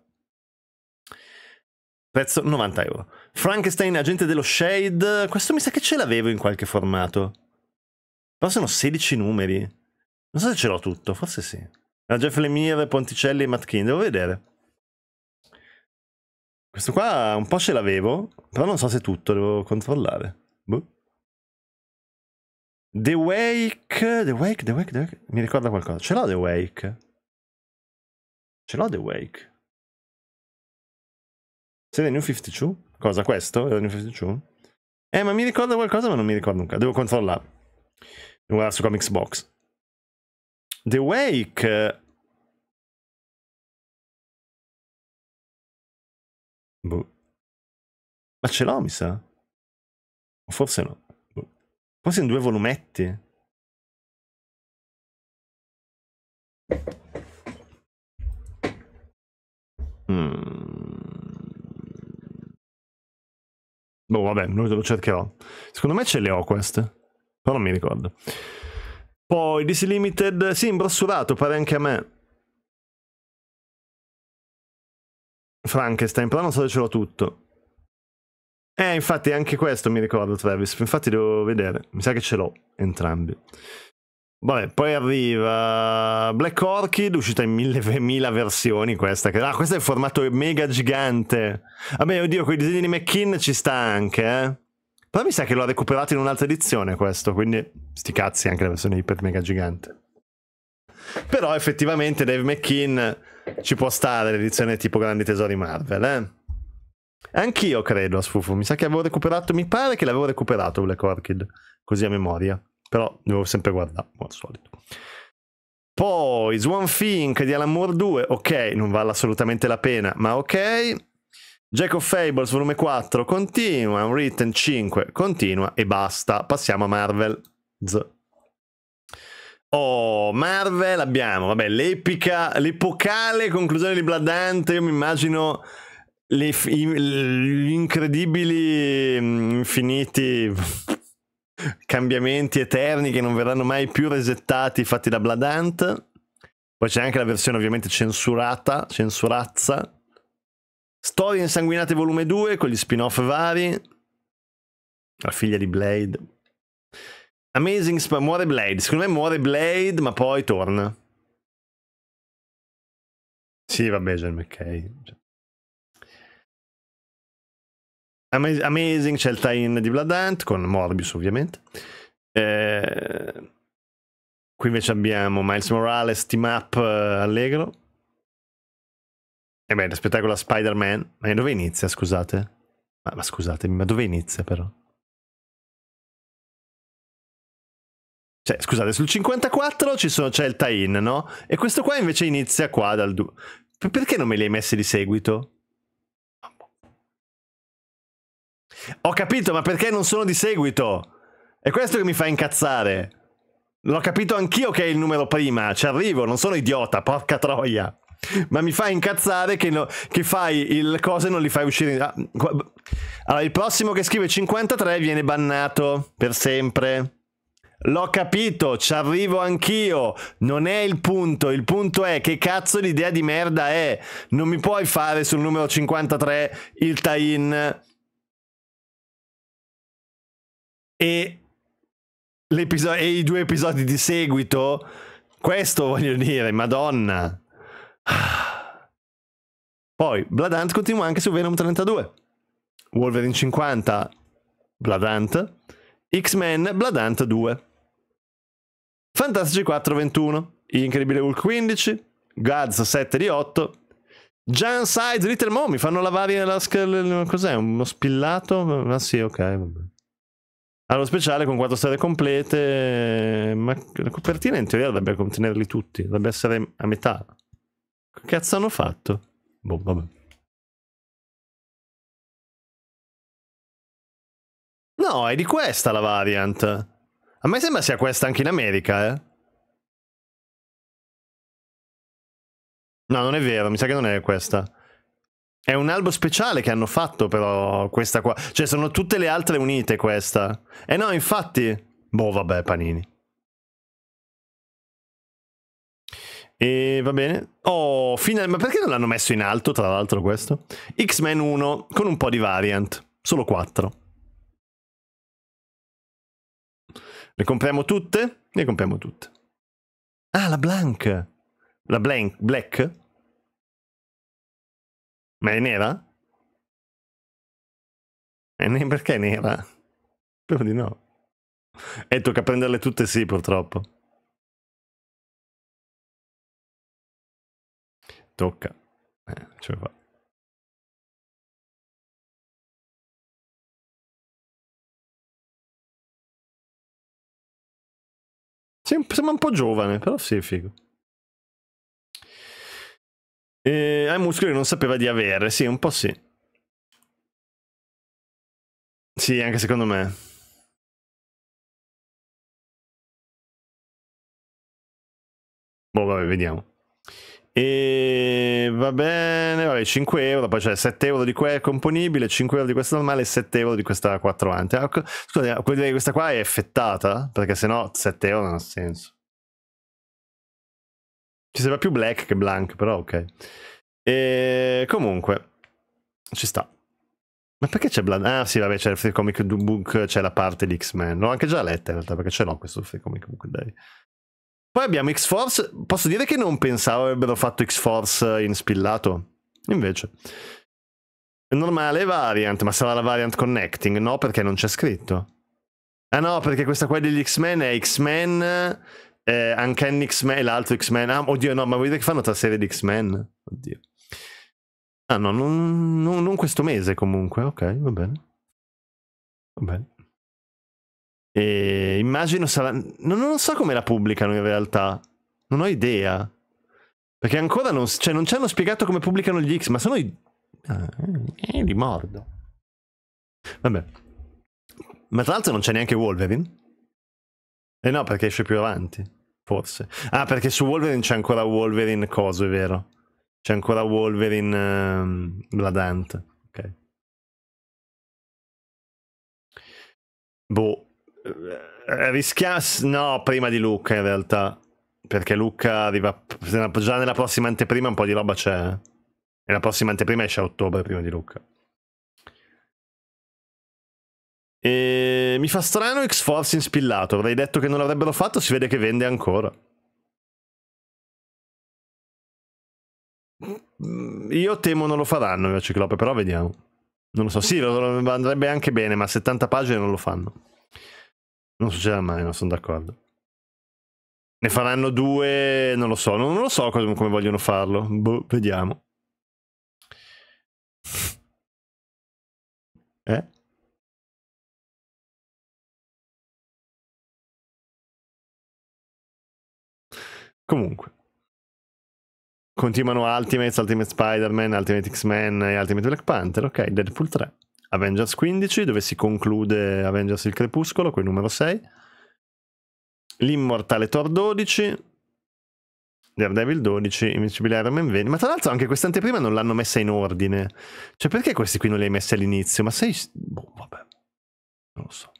[SPEAKER 2] Prezzo 90 euro. Frankenstein, agente dello Shade, questo mi sa che ce l'avevo in qualche formato. Però sono 16 numeri. Non so se ce l'ho tutto, forse sì. La Jeff Lemire, Ponticelli e Matt King, devo vedere. Questo qua un po' ce l'avevo, però non so se tutto, devo controllare. Boh.
[SPEAKER 1] The Wake, The Wake, The Wake, The Wake, mi ricorda qualcosa. Ce l'ho The Wake? Ce l'ho The Wake? Se The New 52?
[SPEAKER 2] Cosa questo? The New 52? Eh, ma mi ricorda qualcosa, ma non mi ricordo nunca. Devo controllare.
[SPEAKER 1] Devo guardare su Comics Box. The Wake. Eh, boh. Ma ce l'ho, mi sa. O forse no. Come in due volumetti. Mm.
[SPEAKER 2] Boh, vabbè, non lo cercherò. Secondo me ce le ho queste. Però non mi ricordo. Poi DC Limited, sì, imbrossurato, pare anche a me. Frankenstein, però non so se ce l'ho tutto. Eh, infatti anche questo mi ricordo Travis, infatti devo vedere, mi sa che ce l'ho entrambi. Vabbè, poi arriva Black Orchid, uscita in mille, mille versioni questa. ah, questo è il formato mega gigante. Vabbè, oddio, con i disegni di McKean ci sta anche, eh. Però mi sa che l'ho recuperato in un'altra edizione questo, quindi sti cazzi anche la versione iper mega gigante. Però effettivamente Dave McKean ci può stare l'edizione tipo Grandi Tesori Marvel, eh. Anch'io credo a Sfufu, mi sa che avevo recuperato, mi pare che l'avevo recuperato Black Orchid, così a memoria, però devo sempre guardare, come al solito. Poi Swan Fink di Alan Moore 2, ok, non vale assolutamente la pena, ma ok. Jack of Fables volume 4 continua, Unwritten 5 continua e basta, passiamo a Marvel. Z. Oh, Marvel abbiamo, vabbè, l'epica, l'epocale conclusione di Bladante. io mi immagino le, i, gli incredibili mm, infiniti cambiamenti eterni che non verranno mai più resettati fatti da Bladant. Poi c'è anche la versione ovviamente censurata, censurazza. Storie insanguinate volume 2 con gli spin-off vari. La figlia di Blade. Amazing
[SPEAKER 1] Sp- muore Blade. Secondo me muore Blade, ma poi torna. Sì, vabbè, John McKay.
[SPEAKER 2] Amazing c'è il tie-in di Blood Hunt con Morbius ovviamente. Eh, qui invece abbiamo Miles Morales, Team Up, uh, Allegro.
[SPEAKER 1] E eh beh, spettacolo a Spider-Man. Ma dove inizia, scusate? Ma, ma scusatemi, ma dove inizia però?
[SPEAKER 2] Cioè, scusate, sul 54 sono, c'è il tie-in, no? E questo qua invece inizia qua dal... Du- Perché non me li hai messi di seguito? Ho capito, ma perché non sono di seguito? È questo che mi fa incazzare. L'ho capito anch'io che è il numero prima, ci arrivo, non sono idiota, porca troia. Ma mi fa incazzare che, no, che fai il cosa e non li fai uscire. Ah, allora, il prossimo che scrive 53 viene bannato per sempre. L'ho capito, ci arrivo anch'io. Non è il punto, il punto è che cazzo l'idea di merda è. Non mi puoi fare sul numero 53 il tie-in e, e i due episodi di seguito, questo voglio dire, madonna. Poi, Bladant continua anche su Venom 32, Wolverine 50, Bladant, X-Men, Bladant 2, Fantastici 4, 21, Incredibile Hulk 15, Gaz 7 di 8, Jan Sides, Little Mo, mi fanno lavare la... cos'è, uno spillato? Ah sì, ok, vabbè. Allo speciale con quattro storie complete, ma la copertina in teoria dovrebbe contenerli tutti, dovrebbe essere a metà.
[SPEAKER 1] Che cazzo hanno fatto? Boh, vabbè. No, è di questa la variant. A me sembra sia questa anche in America, eh.
[SPEAKER 2] No, non è vero, mi sa che non è questa. È un albo speciale che hanno fatto però questa qua. Cioè sono tutte le altre unite questa. Eh no, infatti... Boh, vabbè, panini. E va bene. Oh, final... ma perché non l'hanno messo in alto, tra l'altro, questo? X-Men 1 con un po' di variant. Solo 4. Le compriamo
[SPEAKER 1] tutte? Le compriamo tutte. Ah, la Blank. La blank, Black? Ma è nera? E ne- perché è nera? Spero di no. E tocca prenderle tutte sì, purtroppo. Tocca. Eh, ce la fa. Sembra un po' giovane, però sì, figo. Eh, è muscoli che non sapeva di avere, sì, un po' sì. Sì, anche secondo me. Boh, vabbè, vediamo.
[SPEAKER 2] E va bene, vabbè, 5 euro, poi c'è 7 euro di quella componibile, 5 euro di questa normale e 7 euro di questa 4 ante. Ah, scusa, questa qua è effettata, perché sennò 7 euro non ha senso. Ci sembra più black che blank, però ok. E comunque, ci sta. Ma perché c'è Blood? Ah sì, vabbè, c'è il Free Comic Book, c'è la parte di X-Men. L'ho anche già letta in realtà, perché ce l'ho questo Free Comic Book Day. Poi abbiamo X-Force. Posso dire che non pensavo avrebbero fatto X-Force in spillato? Invece. È normale variant, ma sarà la variant connecting? No, perché non c'è scritto. Ah no, perché questa qua degli X-Men è X-Men eh, Uncanny X-Men e l'altro X-Men. Ah, oddio, no, ma vedete che fanno tra serie di X-Men? Oddio. Ah, no, non, non, non, questo mese comunque. Ok, va bene. Va bene. E immagino sarà. Non, non so come la pubblicano in realtà. Non ho idea. Perché ancora non, cioè, non ci hanno spiegato come pubblicano gli X, ma sono i. Ah, eh, li mordo. Vabbè. Ma tra l'altro non c'è neanche Wolverine. Eh no, perché esce più avanti, forse. Ah, perché su Wolverine c'è ancora Wolverine coso, è vero. C'è ancora Wolverine um, ehm, Bladant. Ok. Boh. Eh, eh, Rischias... No, prima di Luca in realtà. Perché Luca arriva... Già nella prossima anteprima un po' di roba c'è. E eh. la prossima anteprima esce a ottobre, prima di Luca.
[SPEAKER 1] E mi fa strano X-Force inspillato, avrei detto che non l'avrebbero fatto, si vede che vende ancora.
[SPEAKER 2] Mm, io temo non lo faranno il Ciclope, però vediamo. Non lo so, sì, andrebbe anche bene, ma 70 pagine non lo fanno. Non succederà mai, non sono d'accordo.
[SPEAKER 1] Ne faranno due, non lo so, non, lo so come, come vogliono farlo. Boh, vediamo. Eh? Comunque. Continuano
[SPEAKER 2] Ultimates, Ultimate Spider-Man, Ultimate X-Men e Ultimate Black Panther, ok, Deadpool 3. Avengers 15, dove si conclude Avengers il Crepuscolo, quel numero 6. L'Immortale Thor 12. Daredevil 12, Invincibile Iron Man 20. Ma tra l'altro anche queste anteprime non l'hanno messa in ordine. Cioè perché questi qui non li hai messi all'inizio? Ma sei...
[SPEAKER 1] Boh, vabbè. Non lo so.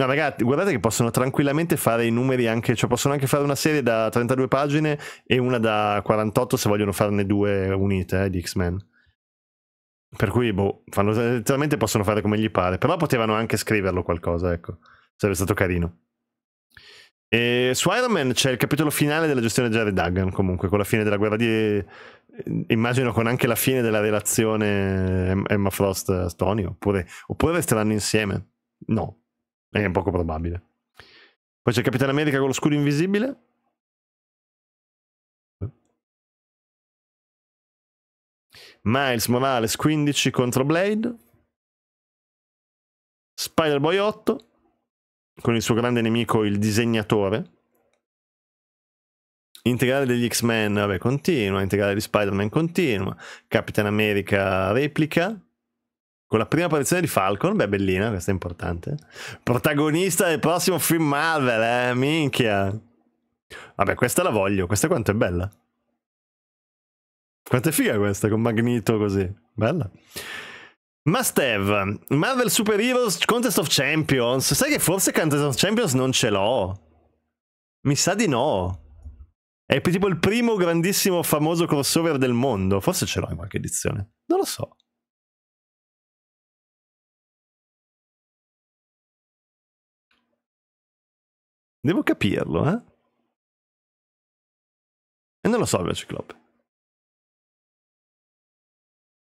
[SPEAKER 1] No, ragazzi, guardate che possono tranquillamente
[SPEAKER 2] fare i numeri anche, cioè possono anche fare una serie da 32 pagine e una da 48 se vogliono farne due unite eh, di X-Men. Per cui, boh, fanno, letteralmente possono fare come gli pare. Però potevano anche scriverlo qualcosa, ecco. Sarebbe stato carino. E su Iron Man c'è il capitolo finale della gestione di Jared Duggan, comunque, con la fine della guerra di... Immagino con anche la fine della relazione Emma frost stony oppure, oppure resteranno insieme. No, è poco probabile. Poi c'è
[SPEAKER 1] Capitano America con lo scudo invisibile. Miles Morales 15 contro Blade.
[SPEAKER 2] Spider-Boy 8 con il suo grande nemico il disegnatore. Integrale degli X-Men, vabbè, continua. Integrale di Spider-Man continua. Capitan America replica con la prima apparizione di Falcon, beh bellina, questa è importante. Protagonista del prossimo film Marvel, eh, minchia. Vabbè, questa la voglio, questa quanto è bella. Quanto è figa questa, con Magneto così, bella. Must have, Marvel Super Heroes Contest of Champions. Sai che forse Contest of Champions non ce l'ho? Mi sa di no. È tipo il primo grandissimo famoso
[SPEAKER 1] crossover del mondo. Forse ce l'ho in qualche edizione. Non lo so. Devo capirlo, eh? E non lo so, il Ciclope.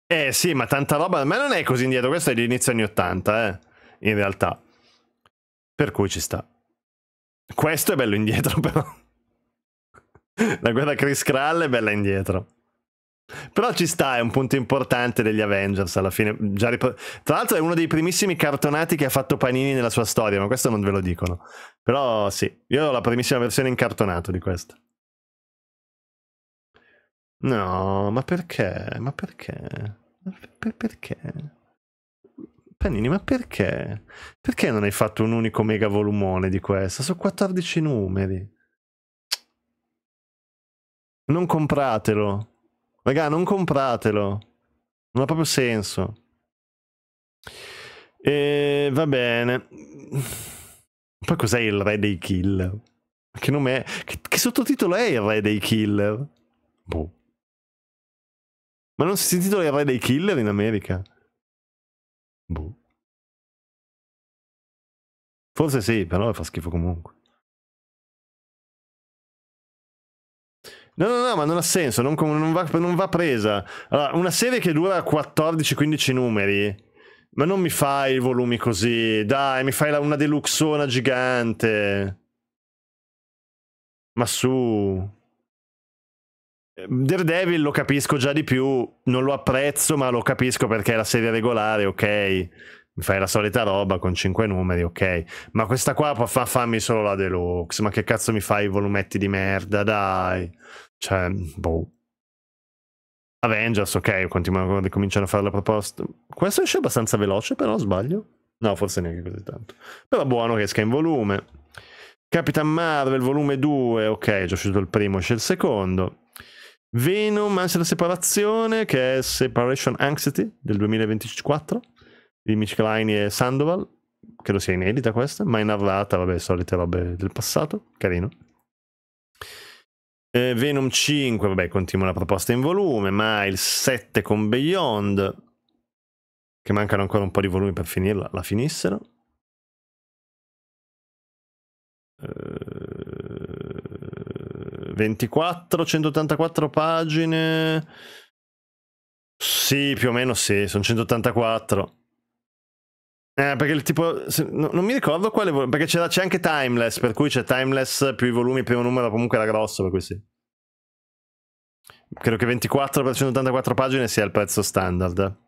[SPEAKER 1] Eh sì, ma tanta roba... Ma non è così indietro, questo è l'inizio
[SPEAKER 2] anni 80, eh? In realtà. Per cui ci sta. Questo è bello indietro, però. La guerra Chris Krall è bella indietro. Però ci sta, è un punto importante degli Avengers alla fine. Rip- Tra l'altro è uno dei primissimi cartonati che ha fatto Panini nella sua storia, ma questo non ve lo dicono. Però sì, io ho la primissima versione incartonata di questa. No, ma perché? Ma perché? Ma per- perché? Panini, ma perché? Perché non hai fatto un unico mega volumone di questa? Sono 14 numeri. Non compratelo. Raga, non compratelo. Non ha proprio senso. E va bene. Poi cos'è il re dei killer? Che nome è? Che, che sottotitolo è il re dei killer? Boh.
[SPEAKER 1] Ma non si intitola il re dei killer in America? Boh. Forse sì, però fa schifo comunque. No, no, no, ma non ha senso, non, non,
[SPEAKER 2] va, non va presa. Allora, una serie che dura 14-15 numeri ma non mi fai i volumi così, dai, mi fai una deluxona gigante. Ma su. Ehm. Daredevil lo capisco già di più, non lo apprezzo, ma lo capisco perché è la serie regolare, ok. Mi fai la solita roba con cinque numeri, ok. Ma questa qua fa, farmi solo la deluxe, ma che cazzo mi fai i volumetti di merda, dai. Cioè, boh. Avengers, ok, continuano, cominciano a fare la proposta. Questo esce abbastanza veloce, però sbaglio. No, forse neanche così tanto. Però buono che esca in volume. Capitan Marvel, volume 2, ok, è già uscito il primo, esce il secondo. Venom, Ansia la separazione, che è Separation Anxiety del 2024 di Mitch Klein e Sandoval. Credo sia inedita questa, mai narrata, vabbè, solite robe del passato. Carino. Eh, Venom 5, vabbè, continua la proposta in volume, ma il 7 con Beyond, che mancano ancora un po' di volumi per finirla, la finissero. Eh, 24, 184 pagine. Sì, più o meno sì, sono 184. Eh, perché il tipo. Se, no, non mi ricordo quale. Perché c'è anche Timeless, per cui c'è Timeless più i volumi, primo numero comunque era grosso, per cui sì. Credo che
[SPEAKER 1] 24 per 184 pagine sia il prezzo standard.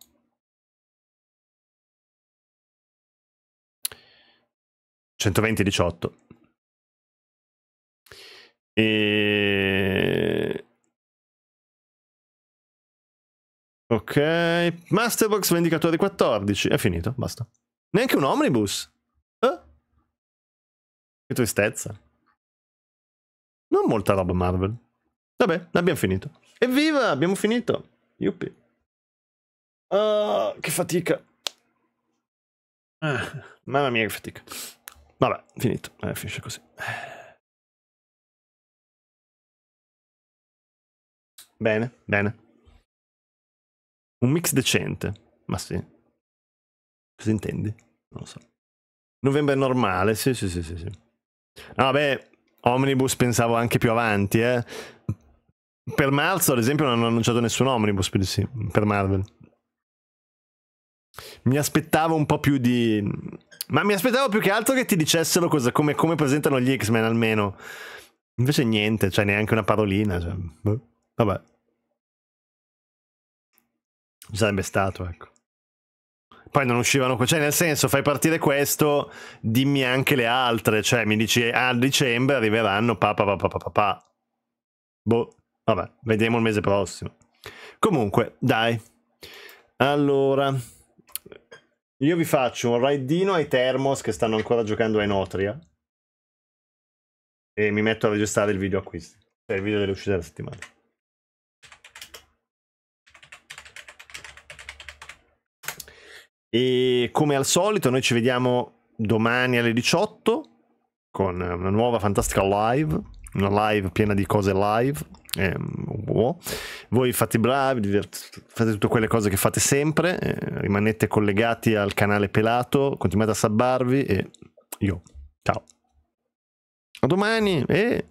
[SPEAKER 1] ...120-18... E... Ok... Masterbox Vendicatori 14... ...è finito,
[SPEAKER 2] basta. Neanche un omnibus. Eh? Che tristezza. Non molta roba Marvel. Vabbè, abbiamo finito. Evviva, abbiamo finito. Yuppie. Uh, che fatica.
[SPEAKER 1] Ah, mamma mia, che fatica. Vabbè, finito. Eh, finisce così. Bene, bene. Un mix decente, ma sì. Cosa intendi? Non lo so.
[SPEAKER 2] Novembre normale, sì, sì, sì, sì. sì. No, beh, Omnibus pensavo anche più avanti, eh. Per marzo, ad esempio, non hanno annunciato nessun Omnibus per, sì, per Marvel. Mi aspettavo un po' più di... Ma mi aspettavo più che altro che ti dicessero cosa, come, come presentano gli X-Men almeno. Invece niente, cioè neanche una parolina. Cioè. Boh, vabbè. Sarebbe stato, ecco poi non uscivano, cioè nel senso fai partire questo, dimmi anche le altre, cioè mi dici ah, a dicembre arriveranno pa pa pa pa pa pa. Boh, vabbè, vediamo il mese prossimo. Comunque, dai. Allora, io vi faccio un raidino ai Thermos che stanno ancora giocando a Enotria e mi metto a registrare il video acquisto. cioè il video dell'uscita della settimana. E come al solito noi ci vediamo domani alle 18 con una nuova fantastica live, una live piena di cose live. Eh, wow. Voi fate bravi, fate tutte quelle cose che fate sempre, eh, rimanete collegati al canale
[SPEAKER 1] Pelato, continuate a sabbarvi e io ciao. A domani e